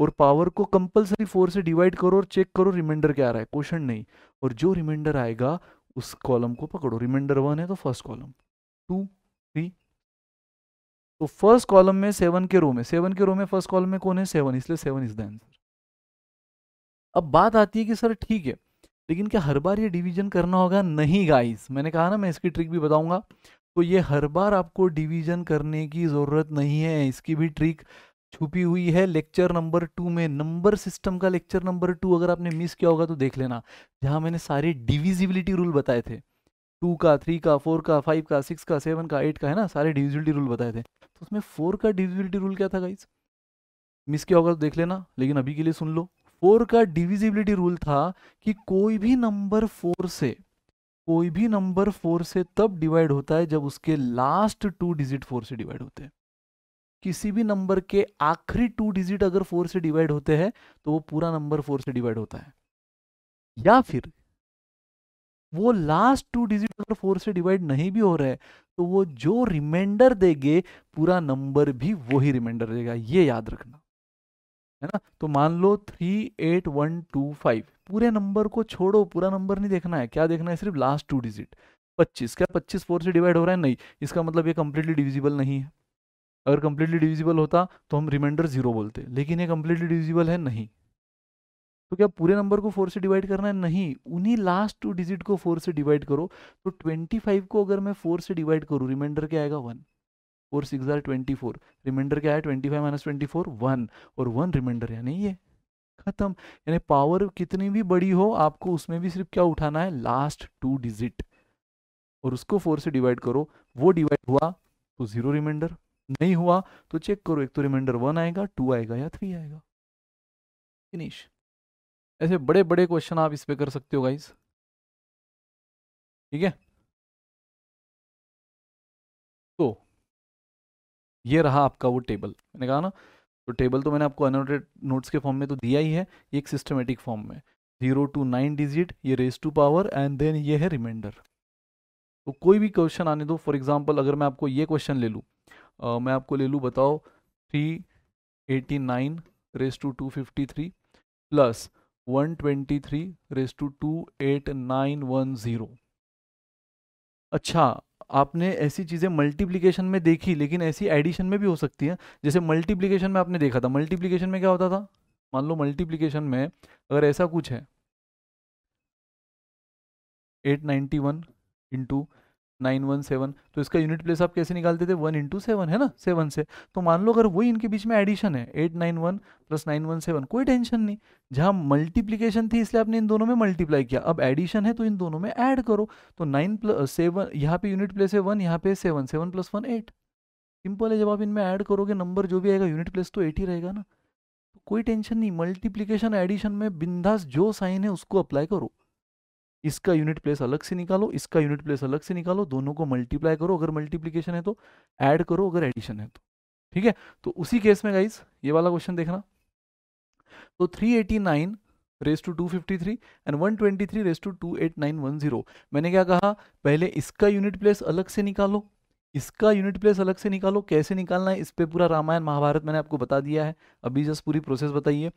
S1: और पावर को कंपलसरी फोर से डिवाइड करो और चेक करो रिमाइंडर क्या आ रहा है क्वेश्चन नहीं और जो रिमाइंडर आएगा उस कॉलम को पकड़ो रिमाइंडर वन है तो फर्स्ट कॉलम टू थ्री तो फर्स्ट कॉलम में सेवन के रो में सेवन के रो में फर्स्ट कॉलम में कौन है सेवन इसलिए सेवन इज द आंसर अब बात आती है कि सर ठीक है लेकिन क्या हर बार ये डिवीजन करना होगा नहीं गाइस मैंने कहा ना मैं इसकी ट्रिक भी बताऊंगा तो ये हर बार आपको डिवीजन करने की ज़रूरत नहीं है इसकी भी ट्रिक छुपी हुई है लेक्चर नंबर टू में नंबर सिस्टम का लेक्चर नंबर टू अगर आपने मिस किया होगा तो देख लेना जहां मैंने सारे डिविजिबिलिटी रूल बताए थे टू का थ्री का फोर का फाइव का सिक्स का सेवन का एट का है ना सारे डिविजिबिलिटी रूल बताए थे तो उसमें फोर का डिविजिबिलिटी रूल क्या था गाइज मिस किया होगा तो देख लेना लेकिन अभी के लिए सुन लो फोर का डिविजिबिलिटी रूल था कि कोई भी नंबर फोर से कोई भी नंबर फोर से तब डिवाइड होता है जब उसके लास्ट टू डिजिट फोर से डिवाइड होते हैं किसी भी नंबर के आखिरी टू डिजिट अगर फोर से डिवाइड होते हैं तो वो पूरा नंबर फोर से डिवाइड होता है या फिर वो लास्ट टू डिजिट अगर फोर से डिवाइड नहीं भी हो रहे तो वो जो रिमाइंडर देंगे पूरा नंबर भी वही रिमाइंडर देगा ये याद रखना है ना तो मान लो three eight one two five पूरे नंबर को छोड़ो पूरा नंबर नहीं देखना है क्या देखना है सिर्फ लास्ट टू डिजिट पच्चीस क्या पच्चीस फोर से डिवाइड हो रहा है नहीं इसका मतलब ये कंप्लीटली डिविजिबल नहीं है अगर कम्प्लीटली डिविजिबल होता तो हम रिमाइंडर जीरो बोलते लेकिन ये कंप्लीटली डिविजिबल है नहीं तो क्या पूरे नंबर को फोर से डिवाइड करना है नहीं उन्हीं लास्ट टू डिजिट को फोर से डिवाइड करो तो ट्वेंटी फाइव को अगर मैं फोर से डिवाइड करूँ रिमाइंडर क्या आएगा one four six are twenty four reminder क्या है twenty five minus twenty four one और वन रिमाइंडर यानी ये खत्म यानी पावर कितनी भी बड़ी हो आपको उसमें भी सिर्फ क्या उठाना है लास्ट टू डिजिट और उसको फोर से डिवाइड करो वो डिवाइड हुआ तो जीरो रिमाइंडर नहीं हुआ तो चेक करो एक तो रिमाइंडर वन आएगा टू आएगा या थ्री आएगा फिनिश ऐसे बड़े बड़े क्वेश्चन आप इस पर कर सकते हो गाइज ठीक है तो ये रहा आपका वो टेबल मैंने कहा ना तो टेबल तो मैंने आपको अनोटेड नोट्स के फॉर्म में तो दिया ही है एक सिस्टमेटिक फॉर्म में जीरो टू नाइन डिजिट ये raise to power and then ये है रिमाइंडर तो कोई भी क्वेश्चन आने दो फॉर एग्जाम्पल अगर मैं आपको ये क्वेश्चन ले लूँ आ, मैं आपको ले लूँ बताओ three eighty nine raise to two fifty three plus one twenty three raise to two eight nine one zero अच्छा आपने ऐसी चीज़ें मल्टीप्लिकेशन में देखी लेकिन ऐसी एडिशन में भी हो सकती हैं जैसे मल्टीप्लिकेशन में आपने देखा था मल्टीप्लिकेशन में क्या होता था मान लो मल्टीप्लिकेशन में अगर ऐसा कुछ है eight ninety one into nine one seven तो इसका यूनिट प्लेस आप कैसे निकालते थे वन इंटू सेवन है ना सेवन से तो मान लो अगर वही इनके बीच में एडिशन है eight nine one plus nine one seven कोई टेंशन नहीं जहाँ मल्टीप्लीकेशन थी इसलिए आपने इन दोनों में मल्टीप्लाई किया अब एडिशन है तो इन दोनों में ऐड करो तो नाइन प्लस सेवन यहाँ पे यूनिट प्लेस है वन यहाँ पे seven seven plus one eight simple है जब आप इनमें ऐड करोगे नंबर जो भी आएगा यूनिट प्लेस तो एट ही रहेगा ना तो कोई टेंशन नहीं मल्टीप्लीकेशन एडिशन में बिंदास जो साइन है उसको अप्लाई करो इसका यूनिट प्लेस अलग से निकालो इसका यूनिट प्लेस अलग से निकालो दोनों को मल्टीप्लाई करो अगर मल्टीप्लीकेशन है तो ऐड करो अगर एडिशन है तो ठीक है तो उसी केस में गाइज ये वाला क्वेश्चन देखना तो 389 raise to three and one twenty three raise to zero मैंने क्या कहा पहले इसका यूनिट प्लेस अलग से निकालो इसका यूनिट प्लेस अलग से निकालो कैसे निकालना है इस पर पूरा रामायण महाभारत मैंने आपको बता दिया है अभी जस्ट पूरी प्रोसेस बताइए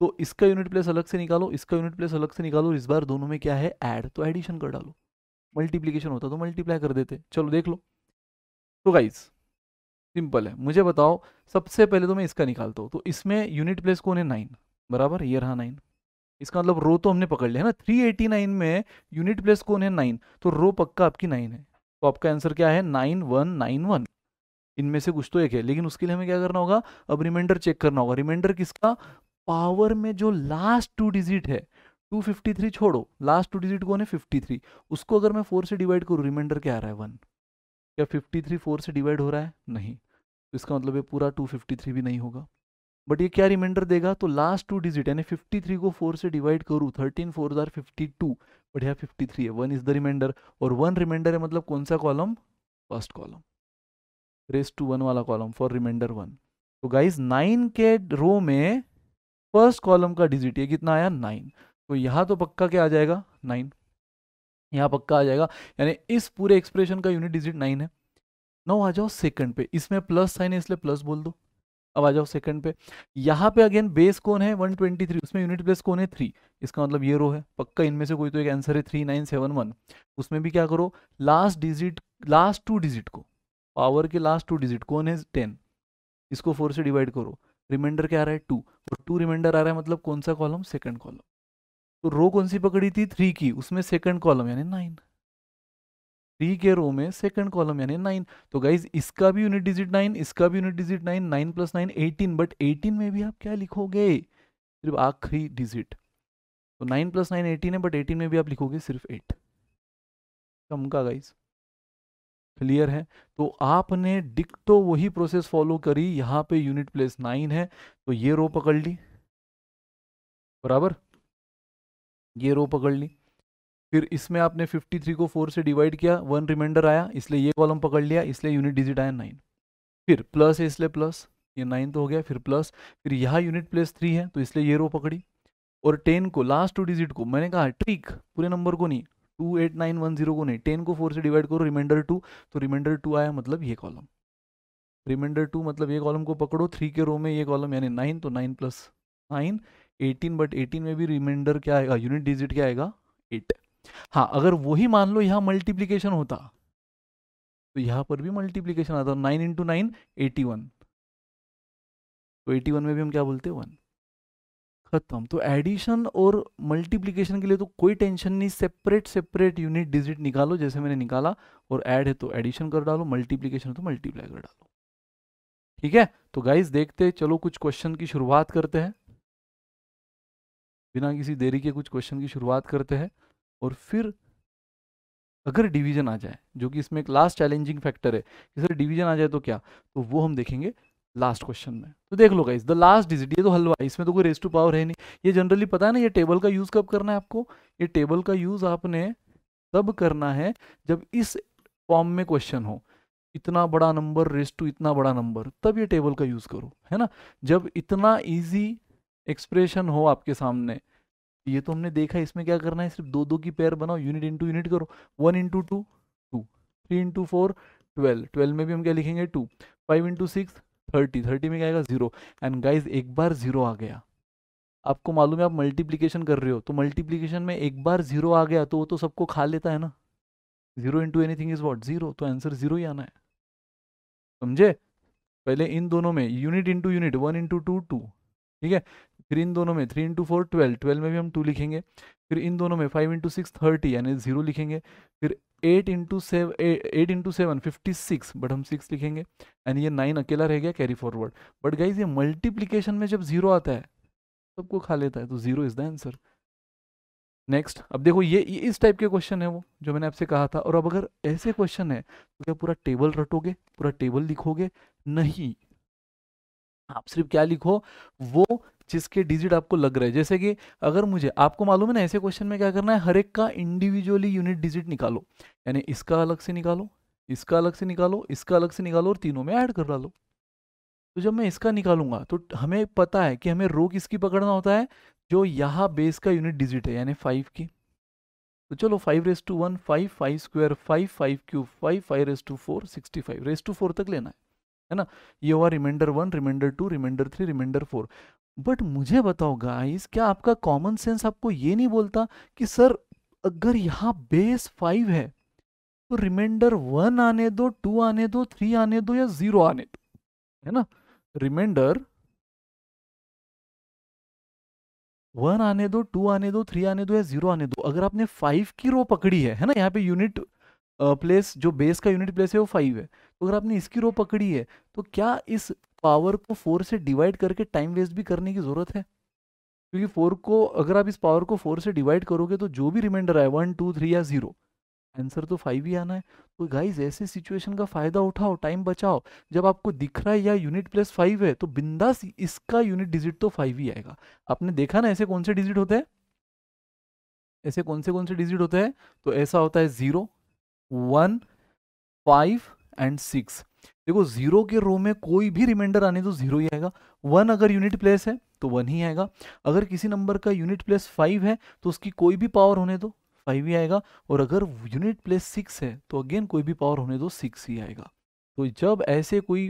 S1: तो इसका यूनिट प्लेस अलग से निकालो इसका यूनिट प्लेस अलग से निकालो इस बार दोनों में क्या है ऐड तो एडिशन कर डालो मल्टीप्लीकेशन होता तो मल्टीप्लाई कर देते चलो देख लो तो गाइज सिंपल है मुझे बताओ सबसे पहले तो मैं इसका निकालता हूँ तो इसमें यूनिट प्लेस कौन है नाइन बराबर ये रहा नाइन इसका मतलब रो तो हमने पकड़ लिया है ना 389 में यूनिट प्लेस कौन है नाइन तो रो पक्का आपकी नाइन है तो आपका आंसर क्या है नाइन वन नाइन वन इनमें से कुछ तो एक है लेकिन उसके लिए हमें क्या करना होगा अब रिमाइंडर चेक करना होगा रिमाइंडर किसका पावर में जो लास्ट टू डिजिट है 253 छोड़ो लास्ट टू डिजिट कौन है 53 उसको अगर मैं फोर से डिवाइड करूँ रिमाइंडर क्या आ रहा है वन क्या 53 फोर से डिवाइड हो रहा है नहीं तो इसका मतलब ये पूरा 253 भी नहीं होगा बट ये क्या रिमाइंडर देगा तो लास्ट टू डिजिट यानी फिफ्टी थ्री को फोर से डिवाइड करूँ थर्टीन फोर हजार फिफ्टी टू बट यहाँ फिफ्टी थ्री है वन इज द रिमाइंडर और वन रिमाइंडर है मतलब कौन सा column first column raise to one वाला कॉलम फॉर रिमाइंडर वन तो गाइज नाइन के रो में फर्स्ट कॉलम का डिजिट ये कितना आया नाइन तो यहाँ तो पक्का क्या आ जाएगा नाइन यहाँ पक्का आ जाएगा यानी इस पूरे एक्सप्रेशन का यूनिट डिजिट नाइन है नौ आ जाओ सेकंड पे इसमें प्लस साइन है इसलिए प्लस बोल दो अब आ जाओ सेकंड पे यहाँ पे अगेन बेस कौन है 123 उसमें यूनिट बेस कौन है थ्री इसका मतलब ये रो है पक्का इनमें से कोई तो एक आंसर है थ्री नाइन सेवन वन उसमें भी क्या करो last digit last two digit को पावर के लास्ट टू डिजिट कौन है टेन इसको फोर से डिवाइड करो रिमाइंडर क्या आ रहा है टू और टू रिमाइंडर आ रहा है मतलब कौन सा कॉलम सेकेंड कॉलम तो रो कौन सी पकड़ी थी थ्री की उसमें सेकेंड कॉलम यानी नाइन थ्री के रो में सेकंड कॉलम यानी नाइन तो गाइज इसका भी यूनिट डिजिट नाइन इसका भी unit digit nine nine plus nine eighteen but eighteen में भी आप क्या लिखोगे सिर्फ आखिरी डिजिट तो नाइन प्लस नाइन एटीन है बट एटीन में भी आप लिखोगे सिर्फ एट कम का गाइज क्लियर है तो आपने तो वही प्रोसेस फॉलो करी यहाँ पे यूनिट प्लेस नाइन है तो ये रो पकड़ ली बराबर ये रो पकड़ ली फिर इसमें आपने 53 को 4 से डिवाइड किया वन रिमाइंडर आया इसलिए ये कॉलम पकड़ लिया इसलिए यूनिट डिजिट आया नाइन फिर प्लस है इसलिए प्लस ये नाइन तो हो गया फिर प्लस फिर यहाँ यूनिट प्लेस थ्री है तो इसलिए ये रो पकड़ी और टेन को लास्ट टू डिजिट को मैंने कहा ट्रिक पूरे नंबर को नहीं two eight nine one zero को नहीं टेन को फोर से डिवाइड करो रिमाइंडर टू तो रिमाइंडर टू आया मतलब ये कॉलम रिमाइंडर टू मतलब ये कॉलम को पकड़ो थ्री के रो में ये कॉलम यानी नाइन तो nine plus nine eighteen but eighteen में भी रिमाइंडर क्या आएगा यूनिट डिजिट क्या आएगा एट हाँ अगर वही मान लो यहाँ मल्टीप्लीकेशन होता तो यहाँ पर भी मल्टीप्लीकेशन आता nine into nine eighty one तो एटी वन में भी हम क्या बोलते हैं वन खत्म तो एडिशन और मल्टीप्लीकेशन के लिए तो कोई टेंशन नहीं सेपरेट सेपरेट यूनिट डिजिट निकालो जैसे मैंने निकाला और ऐड है तो एडिशन कर डालो मल्टीप्लीकेशन तो मल्टीप्लाई कर डालो ठीक है तो गाइज देखते हैं चलो कुछ क्वेश्चन की शुरुआत करते हैं बिना किसी देरी के कुछ क्वेश्चन की शुरुआत करते हैं और फिर अगर डिवीजन आ जाए जो कि इसमें एक लास्ट चैलेंजिंग फैक्टर है कि सर डिवीजन आ जाए तो क्या तो वो हम देखेंगे लास्ट क्वेश्चन में तो देख लो गाइस द लास्ट डिजिट ये तो हलवा इसमें तो कोई रेस टू पावर है नहीं ये जनरली पता है ना ये टेबल का यूज़ कब करना है आपको ये टेबल का यूज़ आपने तब करना है जब इस फॉर्म में क्वेश्चन हो इतना बड़ा नंबर रेस टू इतना बड़ा नंबर तब ये टेबल का यूज़ करो है ना जब इतना ईजी एक्सप्रेशन हो आपके सामने ये तो हमने देखा इसमें क्या करना है सिर्फ दो दो की पेयर बनाओ यूनिट इंटू यूनिट करो one into two two three into four twelve twelve में भी हम क्या लिखेंगे two five into six thirty thirty में क्या आएगा जीरो एंड गाइज एक बार जीरो आ गया आपको मालूम है आप मल्टीप्लीकेशन कर रहे हो तो मल्टीप्लीकेशन में एक बार जीरो आ गया तो वो तो सबको खा लेता है ना zero into anything is what zero तो आंसर जीरो ही आना है समझे पहले इन दोनों में unit into unit one into two two ठीक है फिर इन दोनों में three into four twelve twelve में भी हम टू लिखेंगे फिर इन दोनों में फाइव इंटू सिक्स थर्टी यानी जीरो लिखेंगे फिर eight into seven eight into seven fifty six but हम सिक्स लिखेंगे एंड ये नाइन अकेला रह गया कैरी फॉरवर्ड बट गाइज ये मल्टीप्लीकेशन में जब जीरो आता है सबको खा लेता है तो zero is the answer next अब देखो ये, ये इस टाइप के क्वेश्चन है वो जो मैंने आपसे कहा था और अब अगर ऐसे क्वेश्चन है तो क्या पूरा टेबल रटोगे पूरा टेबल लिखोगे नहीं आप सिर्फ क्या लिखो वो जिसके डिजिट आपको लग रहे हैं जैसे कि अगर मुझे आपको मालूम है ना ऐसे क्वेश्चन में क्या करना है हर एक का इंडिविजुअली यूनिट डिजिट निकालो यानी इसका अलग से निकालो इसका अलग से निकालो इसका अलग से निकालो और तीनों में ऐड कर डालो तो जब मैं इसका निकालूंगा तो हमें पता है कि हमें रो किसकी पकड़ना होता है जो यहाँ बेस का यूनिट डिजिट है यानी फाइव की तो चलो five raise to one five five square five five cube five five raise to four sixty five raise to four तक लेना है है ना ये हुआ remainder one remainder two remainder three remainder four but मुझे बताओ गाइस क्या आपका कॉमन सेंस आपको ये नहीं बोलता कि सर अगर यहाँ बेस फाइव है तो रिमाइंडर वन आने दो टू आने दो थ्री आने दो या जीरो आने दो है ना रिमाइंडर वन आने दो टू आने दो थ्री आने दो या जीरो आने दो अगर आपने फाइव की रो पकड़ी है है ना यहाँ पे यूनिट प्लेस जो बेस का यूनिट प्लेस है वो फाइव है तो अगर आपने इसकी रो पकड़ी है तो क्या इस पावर को फोर से डिवाइड करके टाइम वेस्ट भी करने की ज़रूरत है क्योंकि फोर को अगर आप इस पावर को फोर से डिवाइड करोगे तो जो भी रिमाइंडर आए वन टू थ्री या ज़ीरो आंसर तो फाइव ही आना है तो गाइज ऐसे सिचुएशन का फ़ायदा उठाओ टाइम बचाओ जब आपको दिख रहा है या यूनिट प्लस फाइव है तो बिंदास इसका यूनिट डिजिट तो फाइव ही आएगा आपने देखा ना ऐसे कौन से डिजिट होते हैं ऐसे कौन से कौन से डिजिट होते हैं तो ऐसा होता है zero one five and six देखो जीरो के रो में कोई भी रिमाइंडर आने तो जीरो ही आएगा वन अगर यूनिट प्लेस है तो वन ही आएगा अगर किसी नंबर का यूनिट प्लेस फाइव है तो उसकी कोई भी पावर होने दो तो फाइव ही आएगा और अगर यूनिट प्लेस सिक्स है तो अगेन कोई भी पावर होने दो तो सिक्स ही आएगा तो जब ऐसे कोई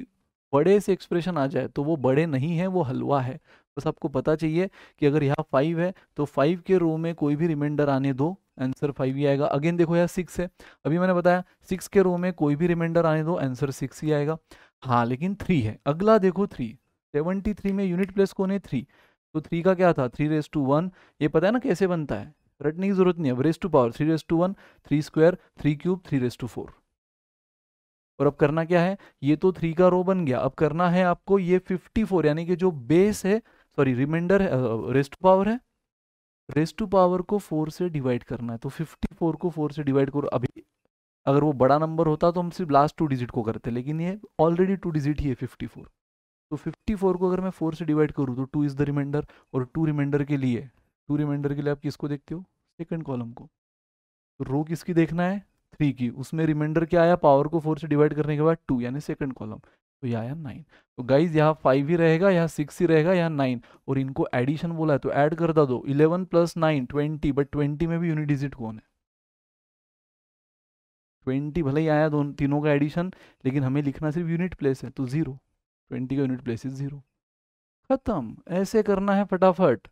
S1: बड़े से एक्सप्रेशन आ जाए तो वो बड़े नहीं है वो हलवा है बस आपको पता चाहिए कि अगर यहाँ फाइव है तो फाइव के रो में कोई भी रिमाइंडर आने दो आंसर फाइव ही आएगा अगेन देखो यार सिक्स है अभी मैंने बताया सिक्स के रो में कोई भी रिमाइंडर आने दो आंसर सिक्स ही आएगा हाँ लेकिन थ्री है अगला देखो थ्री सेवेंटी थ्री में यूनिट प्लेस कौन है थ्री तो थ्री का क्या था थ्री रेस टू वन ये पता है ना कैसे बनता है रटने की जरूरत नहीं है raise to power three raise to one three square three cube three raise to four और अब करना क्या है ये तो थ्री का रो बन गया अब करना है आपको ये फिफ्टी फोर यानी कि जो बेस है सॉरी रिमाइंडर है रेस्ट पावर है रेस टू पावर को फोर से डिवाइड करना है तो फिफ्टी फोर को फोर से डिवाइड करो अभी अगर वो बड़ा नंबर होता तो हम सिर्फ लास्ट टू डिजिट को करते लेकिन ये ऑलरेडी टू डिजिट ही है फिफ्टी फोर तो फिफ्टी फोर को अगर मैं फोर से डिवाइड करूँ तो टू इज़ द रिमाइंडर और टू रिमाइंडर के लिए टू रिमाइंडर के लिए आप किसको देखते हो सेकेंड कॉलम को तो रो किसकी देखना है थ्री की उसमें रिमाइंडर क्या आया पावर को फोर से डिवाइड करने के बाद टू यानी सेकंड कॉलम तो, तो यहाँ आया नाइन तो गाइज यहाँ फाइव ही रहेगा यहाँ सिक्स ही रहेगा यहाँ नाइन और इनको एडिशन बोला है तो ऐड कर दो eleven plus nine twenty but twenty में भी यूनिट डिजिट कौन है ट्वेंटी भले ही आया दोनों तीनों का एडिशन लेकिन हमें लिखना सिर्फ यूनिट प्लेस है तो जीरो ट्वेंटी का यूनिट प्लेस इज जीरो खत्म ऐसे करना है फटाफट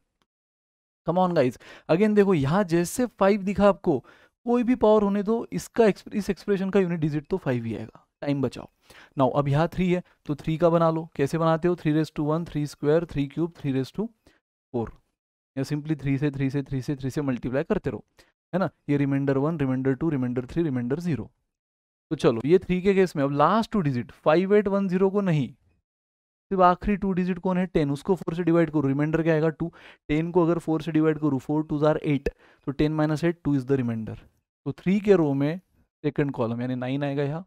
S1: कम ऑन गाइज अगेन देखो यहाँ जैसे फाइव दिखा आपको कोई भी पावर होने दो इसका इस एक्सप्रेशन का यूनिट डिजिट तो फाइव ही आएगा टाइम बचाओ नाउ अब यहाँ थ्री है तो थ्री का बना लो कैसे बनाते हो three raise to one three square three cube three raise to four या सिंपली थ्री से थ्री से थ्री से थ्री से मल्टीप्लाई करते रहो है ना ये reminder one remainder two remainder three remainder zero तो चलो ये थ्री के केस में अब last two digit five eight one zero को नहीं सिर्फ आखिरी टू डिजिट कौन है टेन उसको फोर से डिवाइड करूँ रिमाइंडर क्या आएगा टू टेन को अगर फोर से डिवाइड करूँ फोर टू जार एट तो ten minus eight two is the remainder तो थ्री के रो में सेकंड कॉलम यानी नाइन आएगा यहाँ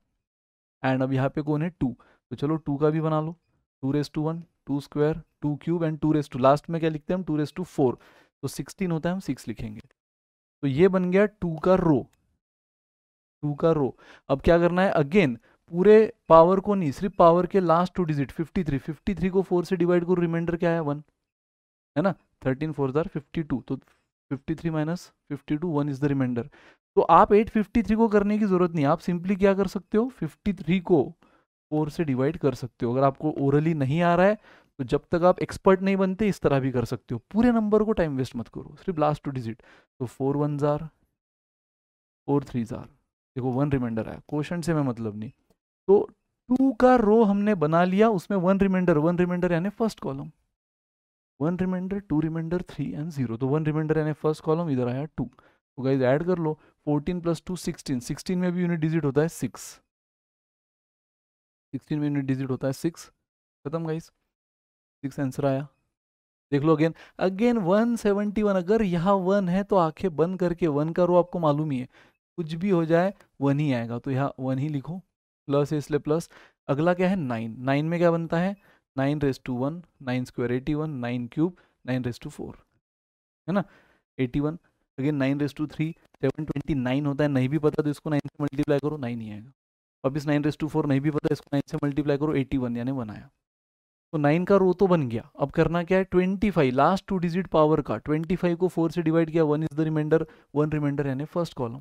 S1: एंड अब यहाँ पे कौन है टू तो चलो टू का भी बना लो two raise to one two square two cube and two raise to last में क्या लिखते हैं हम टू रेस टू फोर तो सिक्सटीन होता है हम सिक्स लिखेंगे तो ये बन गया टू का रो टू का रो अब क्या करना है अगेन पूरे पावर को नहीं सिर्फ पावर के last two digit fifty three fifty three को फोर से डिवाइड करो रिमाइंडर क्या है वन है ना thirteen fours are fifty two तो fifty three minus fifty two one is the remainder तो आप 853 को करने की ज़रूरत नहीं आप सिंपली क्या कर सकते हो 53 को 4 से डिवाइड कर सकते हो अगर आपको ओरली नहीं आ रहा है तो जब तक आप एक्सपर्ट नहीं बनते इस तरह भी कर सकते हो पूरे नंबर को टाइम वेस्ट मत करो सिर्फ लास्ट टू डिजिट तो four ones are four three are देखो वन रिमाइंडर आया क्वेश्चन से मैं मतलब नहीं तो टू का रो हमने बना लिया उसमें वन रिमाइंडर वन रिमाइंडर यानी first column one remainder two remainder three and zero तो वन रिमाइंडर यानी फर्स्ट कॉलम इधर आया टू तो गाइज ऐड कर लो fourteen plus two sixteen sixteen में भी यूनिट डिजिट होता है सिक्स सिक्सटीन में यूनिट डिजिट होता है सिक्स खत्म गाइस सिक्स आंसर आया देख लो again again one seventy one अगर यहाँ वन है तो आंखें बंद करके वन करो आपको मालूम ही है कुछ भी हो जाए वन ही आएगा तो यहाँ वन ही लिखो प्लस है इसलिए प्लस अगला क्या है नाइन नाइन में क्या बनता है nine raise to one nine square eighty one nine cube nine raise to four है ना eighty one again nine raise to three seven twenty nine होता है नहीं भी पता तो इसको नाइन से मल्टीप्लाई करो नाइन ही आएगा अब इस नाइन रेस टू फोर नहीं भी पता इसको नाइन से मल्टीप्लाई करो एट्टी वन यानी वन आया तो नाइन का रो तो बन गया अब करना क्या है twenty five last two digit power का ट्वेंटी फाइव को फोर से डिवाइड किया one is the remainder one reminder यानी फर्स्ट कॉलम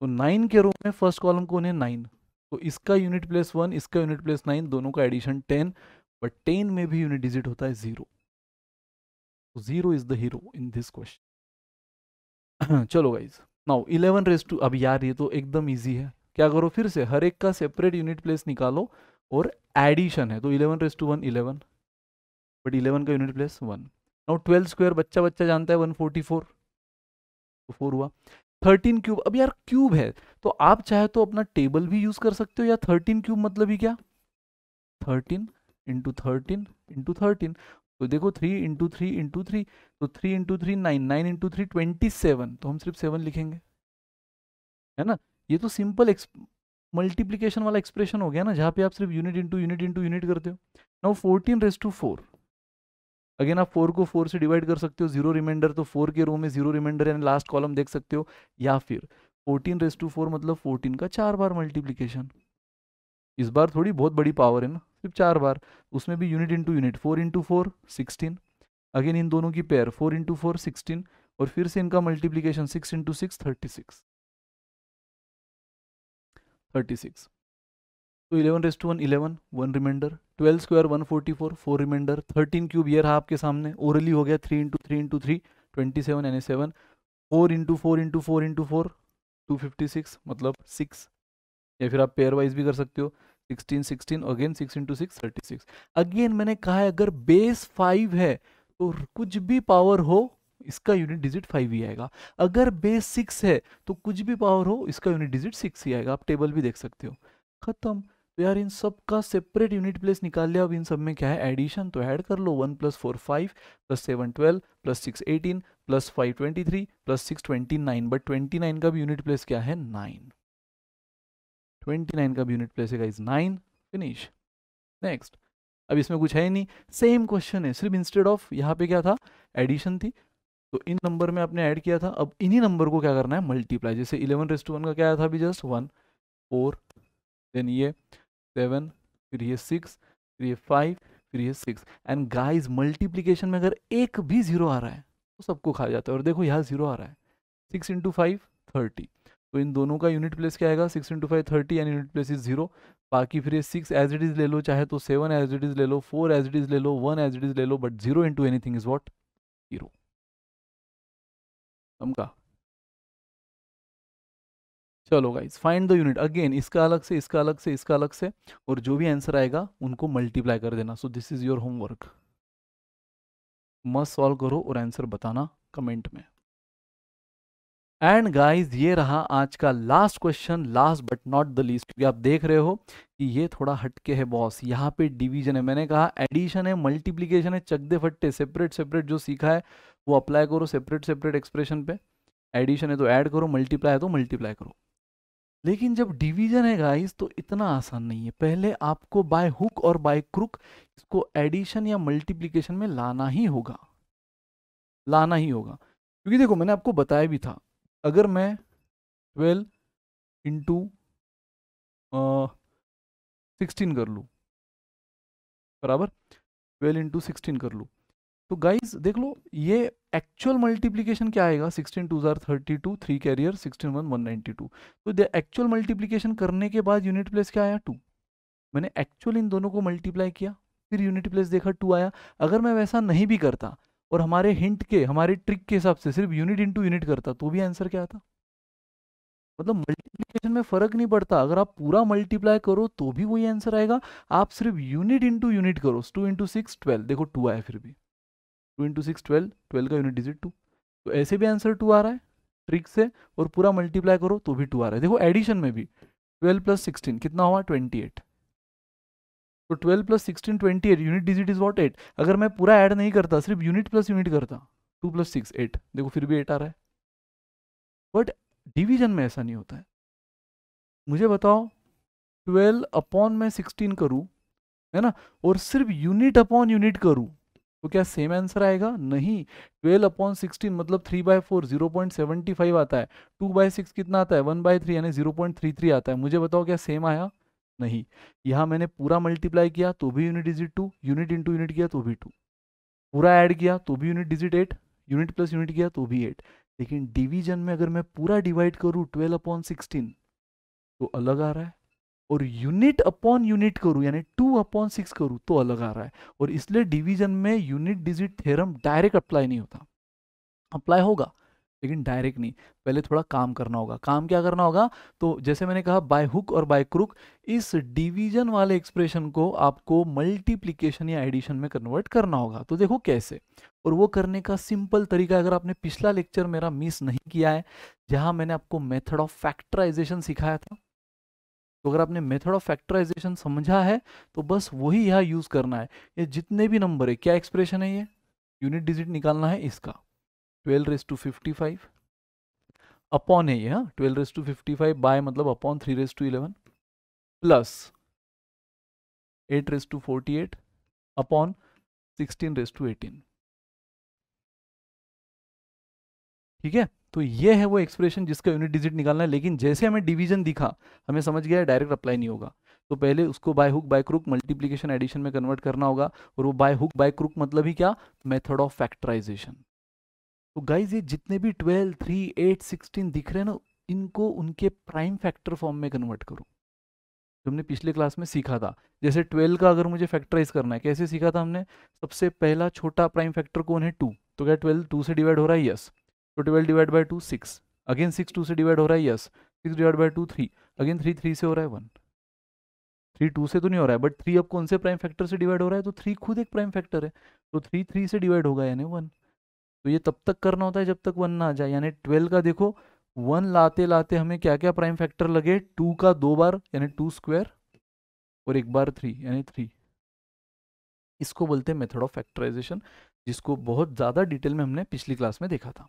S1: तो नाइन के रो में फर्स्ट कॉलम कौन है नाइन तो इसका यूनिट प्लस वन इसका यूनिट प्लस नाइन दोनों का एडिशन टेन बट टेन में भी यूनिट डिजिट होता है zero zero is the hero in this question चलो guys now eleven raise to अब यार ये तो एकदम ईजी है क्या करो फिर से हर एक का सेपरेट यूनिट प्लेस निकालो और एडिशन है तो eleven raise to one eleven but eleven का unit place one now twelve square बच्चा बच्चा जानता है वन फोर्टी फोर तो फोर हुआ थर्टीन क्यूब अब यार क्यूब है तो आप चाहे तो अपना टेबल भी यूज कर सकते हो या थर्टीन क्यूब मतलब ही क्या thirteen into thirteen into thirteen तो देखो three into three into three तो three into three nine nine into three twenty seven तो हम सिर्फ सेवन लिखेंगे है ना ये तो सिंपल मल्टीप्लीकेशन वाला एक्सप्रेशन हो गया ना जहाँ पे आप सिर्फ unit into unit into unit करते हो now fourteen raise to four again आप फोर को फोर से डिवाइड कर सकते हो जीरो रिमाइंडर तो फोर के रो में जीरो रिमाइंडर यानी लास्ट कॉलम देख सकते हो या फिर फोर्टीन रेस टू फोर मतलब फोर्टीन का चार बार मल्टीप्लीकेशन इस बार थोड़ी बहुत बड़ी पावर है ना सिर्फ चार बार उसमें भी unit into unit four into four sixteen again इन दोनों की pair four into four sixteen और फिर से इनका multiplication six into six thirty six thirty six तो eleven raise to one eleven one remainder twelve square one forty four four remainder thirteen cube ईयर रहा आपके सामने ओरली हो गया three into three into three twenty seven यानी seven four into four into four into four two fifty six मतलब six या फिर आप पेयर वाइज भी कर सकते हो sixteen sixteen again six into six thirty six again मैंने कहा है अगर बेस फाइव है तो कुछ भी पावर हो इसका यूनिट डिजिट फाइव ही आएगा अगर बेस सिक्स है तो कुछ भी पावर हो इसका यूनिट डिजिट सिक्स ही आएगा आप टेबल भी देख सकते हो खत्म तो यार इन सब का सेपरेट यूनिट प्लेस निकाल लिया अब इन सब में क्या है एडिशन तो ऐड कर लो one plus four five plus seven twelve plus six eighteen plus five twenty three plus six twenty nine but twenty nine का भी यूनिट प्लेस क्या है नाइन ट्वेंटी नाइन का भी यूनिट प्लेस है इज नाइन फिनिश नेक्स्ट अब इसमें कुछ है ही नहीं सेम क्वेश्चन है सिर्फ इंस्टेड ऑफ यहाँ पे क्या था एडिशन थी तो इन नंबर में आपने ऐड किया था अब इन्हीं नंबर को क्या करना है मल्टीप्लाई जैसे इलेवन रेस्ट वन का क्या आया था अभी जस्ट वन फोर देन ये सेवन फिर ये सिक्स फिर ये फाइव फिर ये सिक्स एंड गाइज मल्टीप्लीकेशन में अगर एक भी जीरो आ रहा है तो सबको खा जाता है और देखो यहाँ जीरो आ रहा है सिक्स इंटू फाइव थर्टी तो इन दोनों का यूनिट प्लेस क्या आएगा six into five thirty and unit place is zero बाकी फिर ये सिक्स एज इट इज़ ले लो चाहे तो सेवन एज इट इज़ ले लो फोर एज इट इज़ ले लो वन एज इट इज़ ले लो but zero into anything is what zero चलो guys find the unit again इसका अलग से इसका अलग से इसका अलग से और जो भी आंसर आएगा उनको मल्टीप्लाई कर देना so this is your homework must solve करो और आंसर बताना कमेंट में एंड गाइस ये रहा आज का last question last but not the least क्योंकि आप देख रहे हो कि ये थोड़ा हटके है बॉस यहाँ पे डिवीजन है मैंने कहा एडिशन है मल्टीप्लीकेशन है चकदे फट्टे सेपरेट सेपरेट जो सीखा है वो अप्लाई करो सेपरेट सेपरेट एक्सप्रेशन पे एडिशन है तो ऐड करो मल्टीप्लाई है तो मल्टीप्लाई करो लेकिन जब डिवीजन है गाइस तो इतना आसान नहीं है पहले आपको बाय हुक और बाय क्रुक इसको एडिशन या मल्टीप्लीकेशन में लाना ही होगा लाना ही होगा क्योंकि देखो मैंने आपको बताया भी था अगर मैं ट्वेल्व इंटू सिक्सटीन कर लूँ बराबर ट्वेल्व इंटू सिक्सटीन कर लूँ तो गाइज देख लो ये एक्चुअल मल्टीप्लीकेशन क्या आएगा sixteen twos are thirty two three carrier sixteen one one ninety two तो द एक्चुअल मल्टीप्लीकेशन करने के बाद यूनिट प्लेस क्या आया टू मैंने एक्चुअल इन दोनों को मल्टीप्लाई किया फिर यूनिट प्लेस देखा टू आया अगर मैं वैसा नहीं भी करता और हमारे हिंट के हमारे ट्रिक के हिसाब से सिर्फ यूनिट इंटू यूनिट करता तो भी आंसर क्या आता मतलब मल्टीप्लीकेशन में फर्क नहीं पड़ता अगर आप पूरा मल्टीप्लाई करो तो भी वही आंसर आएगा आप सिर्फ यूनिट इंटू यूनिट करो टू इंटू सिक्स ट्वेल्व देखो टू आया फिर भी two into six twelve twelve का यूनिट डिजिट टू तो ऐसे भी आंसर टू आ रहा है ट्रिक से और पूरा मल्टीप्लाई करो तो भी टू आ रहा है देखो एडिशन में भी ट्वेल्व प्लस सिक्सटीन कितना हुआ ट्वेंटी एट तो 12 plus sixteen twenty eight unit digit is what eight अगर मैं पूरा ऐड नहीं करता सिर्फ यूनिट प्लस यूनिट करता टू प्लस सिक्स एट देखो फिर भी एट आ रहा है बट डिवीजन में ऐसा नहीं होता है मुझे बताओ ट्वेल्व अपॉन मैं सिक्सटीन करूँ है ना और सिर्फ यूनिट अपॉन यूनिट करूँ तो क्या सेम आंसर आएगा नहीं ट्वेल्व अपॉन सिक्सटीन मतलब three by four zero point seventy five आता है टू बाय सिक्स कितना आता है वन बाय थ्री यानी जीरो पॉइंट थ्री थ्री आता है मुझे बताओ क्या सेम आया नहीं यहाँ मैंने पूरा मल्टीप्लाई किया तो भी unit digit two unit into unit किया तो भी टू पूरा ऐड किया तो भी unit digit eight unit plus unit किया तो भी एट लेकिन डिवीजन में अगर मैं पूरा डिवाइड करूँ ट्वेल्व अपॉन सिक्सटीन तो अलग आ रहा है और यूनिट अपॉन यूनिट करूँ यानी टू अपॉन सिक्स करूँ तो अलग आ रहा है और इसलिए डिवीजन में unit digit theorem direct apply नहीं होता अप्लाई होगा लेकिन डायरेक्ट नहीं पहले थोड़ा काम करना होगा काम क्या करना होगा तो जैसे मैंने कहा बाय हुक और बाय क्रुक इस डिवीजन वाले एक्सप्रेशन को आपको मल्टीप्लीकेशन या एडिशन में कन्वर्ट करना होगा तो देखो कैसे और वो करने का सिंपल तरीका अगर आपने पिछला लेक्चर मेरा मिस नहीं किया है जहां मैंने आपको मेथड ऑफ फैक्टराइजेशन सिखाया था तो अगर आपने मेथड ऑफ फैक्टराइजेशन समझा है तो बस वही यहाँ यूज़ करना है ये जितने भी नंबर है क्या एक्सप्रेशन है ये यूनिट डिजिट निकालना है इसका 12 रेस टू 55 अपॉन है ये हाँ ट्वेल्व रेस टू 55 बाय मतलब upon 3 raise to 11 plus 8 raise to 48 upon 16 raise to 18 ठीक है तो ये है वो एक्सप्रेशन जिसका यूनिट डिजिट निकालना है लेकिन जैसे हमें डिवीजन दिखा हमें समझ गया डायरेक्ट अप्लाई नहीं होगा तो पहले उसको by hook by crook multiplication addition में कन्वर्ट करना होगा और वो बाय हुक बाय क्रुक मतलब ही क्या मेथड ऑफ फैक्टराइजेशन तो गाइज ये जितने भी ट्वेल्व थ्री एट सिक्सटीन दिख रहे हैं ना इनको उनके प्राइम फैक्टर फॉर्म में कन्वर्ट करो जो हमने पिछले क्लास में सीखा था जैसे ट्वेल्व का अगर मुझे फैक्टराइज करना है कैसे सीखा था हमने सबसे पहला छोटा प्राइम फैक्टर कौन है टू तो क्या ट्वेल्व टू से डिवाइड हो रहा है यस तो twelve divide by two six again six two से डिवाइड हो रहा है yes six divide by two three again three three से हो रहा है वन थ्री टू से तो नहीं हो रहा है बट थ्री अब कौन से प्राइम फैक्टर से डिवाइड हो रहा है तो थ्री खुद एक प्राइम फैक्टर है तो थ्री थ्री से डिवाइड होगा यानी वन तो ये तब तक करना होता है जब तक वन ना आ जाए यानी ट्वेल्व का देखो वन लाते लाते हमें क्या क्या प्राइम फैक्टर लगे टू का दो बार यानी टू स्क्वायर और एक बार थ्री यानी थ्री इसको बोलते हैं मेथड ऑफ फैक्टराइजेशन जिसको बहुत ज़्यादा डिटेल में हमने पिछली क्लास में देखा था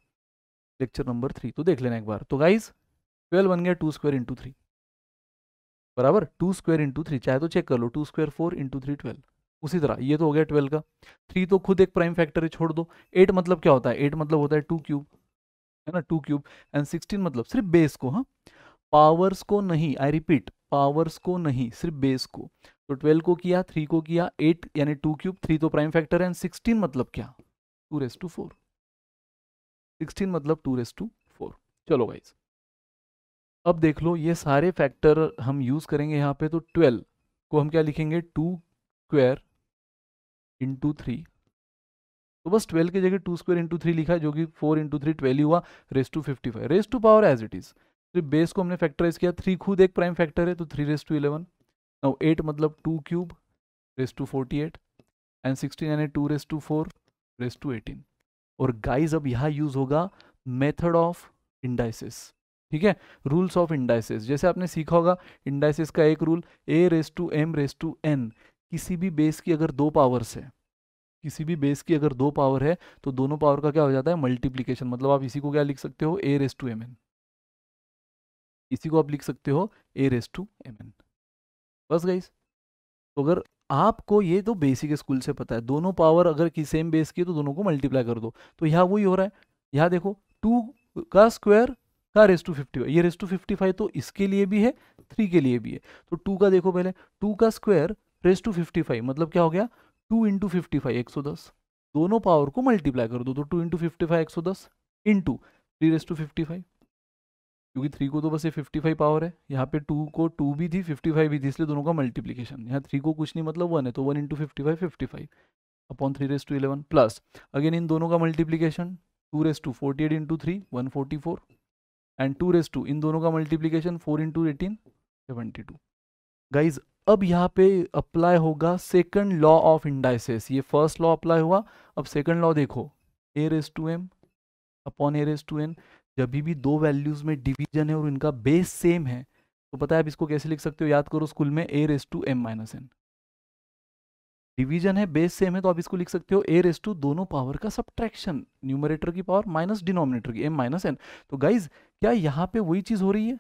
S1: लेक्चर नंबर थ्री तो देख लेना एक बार तो गाइज ट्वेल्व बन गया टू स्क्वायर इंटू थ्री बराबर टू स्क्वायर इंटू थ्री चाहे तो चेक कर लो two square four into three twelve उसी तरह ये तो हो गया ट्वेल्व का थ्री तो खुद एक प्राइम फैक्टर है छोड़ दो एट मतलब क्या होता है एट मतलब होता है टू क्यूब है ना टू क्यूब एंड सिक्सटीन मतलब सिर्फ बेस को हाँ पावर्स को नहीं आई रिपीट पावर्स को नहीं सिर्फ बेस को तो ट्वेल्व को किया थ्री को किया एट यानी टू क्यूब थ्री तो प्राइम फैक्टर है एंड सिक्सटीन मतलब क्या two raise to four sixteen मतलब टू रेस टू फोर चलो गाइज अब देख लो ये सारे फैक्टर हम यूज़ करेंगे यहाँ पे तो ट्वेल्व को हम क्या लिखेंगे टू स्क्वेयर इंटू थ्री तो बस ट्वेल्व की जगह टू स्क्वायर इंटू थ्री लिखा जो कि फोर इंटू थ्री ट्वेल्व हुआ raise to fifty five raise to power as it is फिर बेस को हमने फैक्टराइज किया थ्री खुद एक प्राइम फैक्टर है तो three raise to eleven now eight मतलब two cube raise to forty eight and sixteen यानी two raise to four raise to eighteen और गाइज अब यहाँ यूज होगा मेथड ऑफ इंडाइसिस ठीक है रूल्स ऑफ इंडाइसिस जैसे आपने सीखा होगा इंडाइसिस का एक rule a raise to m raise to n किसी भी बेस की अगर दो पावर्स है किसी भी बेस की अगर दो पावर है तो दोनों पावर का क्या हो जाता है मल्टीप्लीकेशन मतलब आप इसी को क्या लिख सकते हो a raise to m n इसी को आप लिख सकते हो a raise to m n बस गाइस तो अगर आपको ये तो बेसिक स्कूल से पता है दोनों पावर अगर की सेम बेस की है तो दोनों को मल्टीप्लाई कर दो तो यहाँ वही हो रहा है यहाँ देखो टू का स्क्वायर का रेस टू फिफ्टी ये रेस टू फिफ्टी फाइव तो इसके लिए भी है थ्री के लिए भी है तो टू का देखो पहले टू का square raise to fifty five मतलब क्या हो गया टू इंटू फिफ्टी फाइव एक सौ दस दोनों पावर को मल्टीप्लाई कर दो तो टू इंटू फिफ्टी फाइव एक सौ दस into three raise to fifty five क्योंकि थ्री को तो बस ये फिफ्टी फाइव पावर है यहाँ पे टू को टू भी थी फिफ्टी फाइव भी थी इसलिए दोनों का मल्टीप्लीकेशन यहाँ थ्री को कुछ नहीं मतलब वन है तो one into fifty five fifty five upon three raise to eleven plus again इन दोनों का multiplication two raise to forty eight into three one forty four and two raise to इन दोनों का multiplication four into eighteen seventy two guys अब यहाँ पे apply होगा सेकंड लॉ ऑफ इंडाइसेस ये फर्स्ट लॉ अप्लाई हुआ अब सेकंड लॉ देखो a raise to m upon a raise to n जब भी दो वैल्यूज़ में डिवीजन है और इनका बेस सेम है तो पता है आप इसको कैसे लिख सकते हो याद करो स्कूल में a raise to m minus n division है बेस सेम है तो आप इसको लिख सकते हो ए रेस टू दोनों पावर का सब्ट्रैक्शन न्यूमरेटर की पावर माइनस डिनोमिनेटर की एम माइनस एन तो गाइज क्या यहाँ पे वही चीज़ हो रही है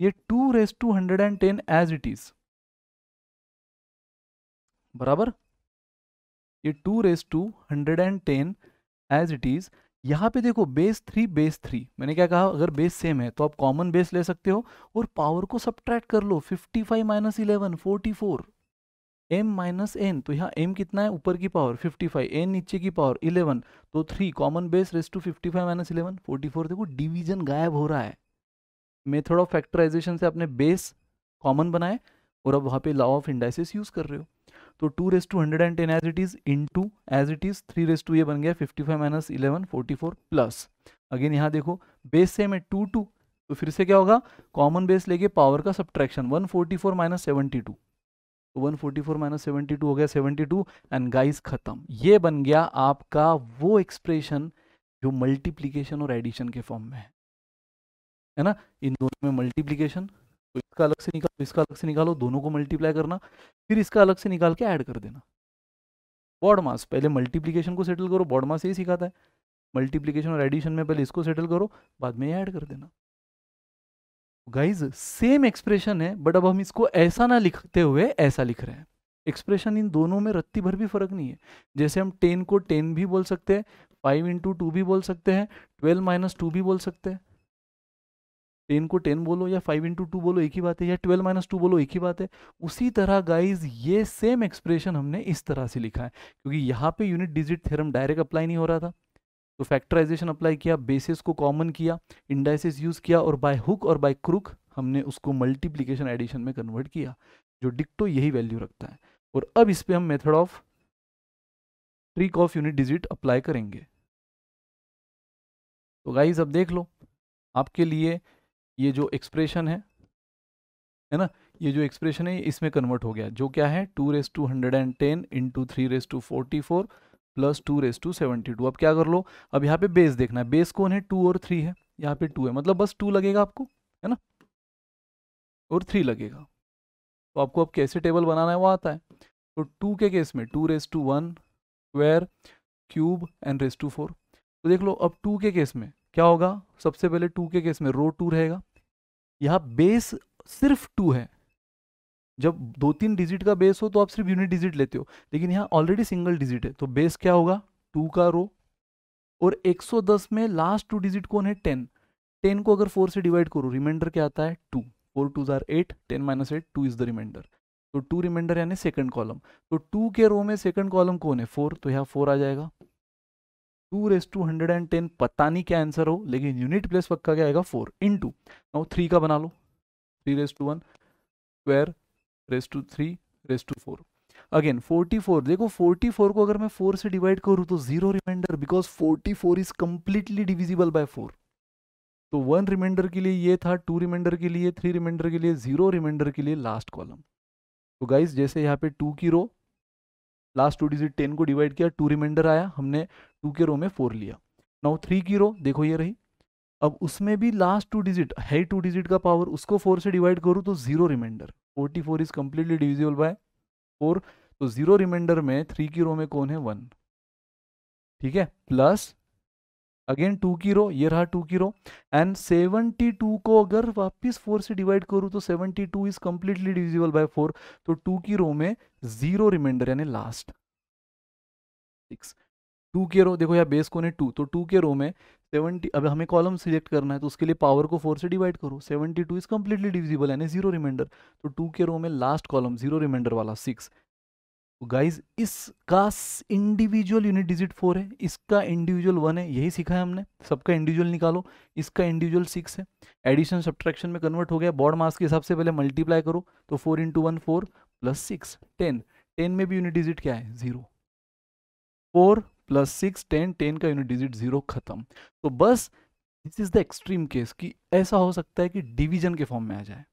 S1: ये two raise to hundred and ten as it is बराबर ये two raise to hundred and ten as it is यहां पे देखो बेस थ्री बेस थ्री मैंने क्या कहा अगर बेस सेम है तो आप कॉमन बेस ले सकते हो और पावर को सब्ट्रैक्ट कर लो fifty five minus eleven forty four m minus n तो यहाँ एम कितना है ऊपर की पावर फिफ्टी फाइव एन नीचे की पावर इलेवन तो three common base raise to fifty five minus eleven forty four देखो डिवीजन गायब हो रहा है मेथड ऑफ फैक्टराइजेशन से आपने बेस कॉमन बनाए और अब वहाँ पे लॉ ऑफ इंडाइसिस यूज़ कर रहे हो तो two raise to hundred and ten as it is into as it is three raise to ये बन गया fifty five minus eleven forty four plus again यहाँ देखो बेस सेम है टू टू तो फिर से क्या होगा कॉमन बेस लेके पावर का subtraction one forty four minus seventy two तो one forty four minus seventy two हो गया सेवेंटी टू एंड गाइज ख़त्म ये बन गया आपका वो एक्सप्रेशन जो मल्टीप्लीकेशन और एडिशन के फॉर्म में है है ना इन दोनों में मल्टीप्लीकेशन तो इसका अलग से निकालो इसका अलग से निकालो दोनों को मल्टीप्लाई करना फिर इसका अलग से निकाल के ऐड कर देना बॉड मास पहले मल्टीप्लीकेशन को सेटल करो बॉड मास यही सिखाता है मल्टीप्लीकेशन और एडिशन में पहले इसको सेटल करो बाद में ऐड कर देना गाइज सेम एक्सप्रेशन है बट अब हम इसको ऐसा ना लिखते हुए ऐसा लिख रहे हैं एक्सप्रेशन इन दोनों में रत्ती भर भी फर्क नहीं है जैसे हम टेन को टेन भी बोल सकते हैं फाइव इंटू टू भी बोल सकते हैं ट्वेल्व माइनस टू भी बोल सकते हैं टेन को टेन बोलो या फाइव इंटू टू बोलो एक ही बात है या ट्वेल्व माइनस टू बोलो एक ही बात है उसी तरह गाइज ये सेम एक्सप्रेशन हमने इस तरह से लिखा है क्योंकि यहाँ पे unit digit theorem direct apply नहीं हो रहा था तो फैक्टराइजेशन अप्लाई किया बेसिस को कॉमन किया इंडाइसिस यूज़ किया और बाय हुक और बाय क्रुक हमने उसको मल्टीप्लीकेशन एडिशन में कन्वर्ट किया जो डिक्टो यही वैल्यू रखता है और अब इस पर हम method of trick of unit digit apply करेंगे तो गाइज अब देख लो आपके लिए ये जो एक्सप्रेशन है है ना ये जो एक्सप्रेशन है इसमें कन्वर्ट हो गया जो क्या है two raise to hundred and ten into three raise to forty four plus two raise to seventy two अब क्या कर लो अब यहाँ पे बेस देखना है बेस कौन है टू और थ्री है यहाँ पे टू है मतलब बस टू लगेगा आपको है ना और थ्री लगेगा तो आपको अब कैसे टेबल बनाना है वो आता है तो टू के केस में two raise to one square cube and raise to four तो देख लो अब टू के केस में क्या होगा सबसे पहले टू के केस में रो टू रहेगा यहाँ बेस सिर्फ टू है जब दो तीन डिजिट का बेस हो तो आप सिर्फ यूनिट डिजिट लेते हो लेकिन यहाँ ऑलरेडी सिंगल डिजिट है तो बेस क्या होगा टू का रो और 110 में लास्ट टू डिजिट कौन है टेन टेन को अगर फोर से डिवाइड करो रिमाइंडर क्या आता है two four to jar eight ten minus eight two is the remainder तो टू रिमाइंडर यानी सेकंड कॉलम तो टू के रो में सेकंड कॉलम कौन है फोर तो यहाँ फोर आ जाएगा two raise to hundred and ten पता नहीं क्या आंसर हो लेकिन यूनिट प्लेस पक्का क्या आएगा फोर इन टू थ्री का बना लो three raise to one square raise to three raise to four again forty four देखो फोर्टी फोर को अगर मैं फोर से डिवाइड करूँ तो zero remainder because forty four is completely divisible by four तो वन रिमाइंडर के लिए ये था टू रिमाइंडर के लिए थ्री रिमाइंडर के लिए जीरो रिमाइंडर के लिए लास्ट कॉलम तो गाइज जैसे यहाँ पे टू की row last two digit ten को डिवाइड किया टू रिमाइंडर आया हमने टू के रो में फोर लिया नाउ थ्री की रो देखो ये रही अब उसमें भी लास्ट टू डिजिट है टू डिजिट का पावर उसको फोर से डिवाइड करूँ तो zero remainder forty four is completely divisible by four तो जीरो रिमाइंडर में थ्री की रो में कौन है वन ठीक है प्लस अगेन टू की रो ये रहा टू की रो एंड सेवनटी टू को अगर वापिस फोर से डिवाइड करूँ तो seventy two is completely divisible by four तो टू की रो में जीरो रिमाइंडर यानी लास्ट सिक्स टू के रो देखो यार बेस कौन है टू तो टू के रो में सेवेंटी अब हमें कॉलम सिलेक्ट करना है तो उसके लिए पावर को फोर से डिवाइड करो seventy two is completely divisible यानी जीरो रिमाइंडर तो टू के रो में लास्ट कॉलम जीरो रिमाइंडर वाला सिक्स गाइज तो इसका इंडिविजुअल यूनिट डिजिट फोर है इसका इंडिविजुअल वन है यही सीखा है हमने सबका इंडिविजुअल निकालो इसका इंडिविजुअल सिक्स है एडिशन सब्ट्रैक्शन में कन्वर्ट हो गया बॉर्ड मास के हिसाब से पहले मल्टीप्लाई करो तो four into one four plus six ten ten में भी यूनिट डिजिट क्या है zero four plus six ten ten का यूनिट डिजिट जीरो खत्म तो बस this is the extreme case कि ऐसा हो सकता है कि डिविजन के फॉर्म में आ जाए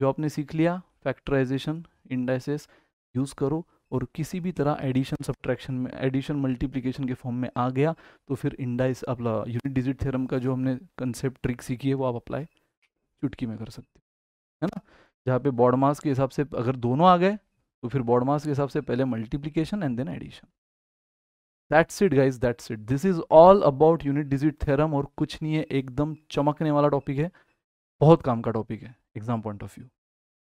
S1: जो आपने सीख लिया फैक्टराइजेशन इंडाइसिस यूज़ करो और किसी भी तरह एडिशन सब्ट्रैक्शन में एडिशन मल्टीप्लिकेशन के फॉर्म में आ गया तो फिर इंडाइस अपना यूनिट डिजिट थ्योरम का जो हमने कंसेप्ट ट्रिक सीखी है वो आप अप्लाई चुटकी में कर सकते है ना जहाँ पे बॉड मास के हिसाब से अगर दोनों आ गए तो फिर बॉड मास के हिसाब से पहले multiplication and then addition that's it guys that's it this is all about unit digit theorem और कुछ नहीं है एकदम चमकने वाला टॉपिक है बहुत काम का टॉपिक है एग्जाम पॉइंट ऑफ व्यू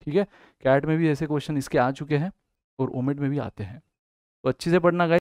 S1: ठीक है कैट में भी ऐसे क्वेश्चन इसके आ चुके हैं और ओमेड में भी आते हैं तो अच्छे से पढ़ना गए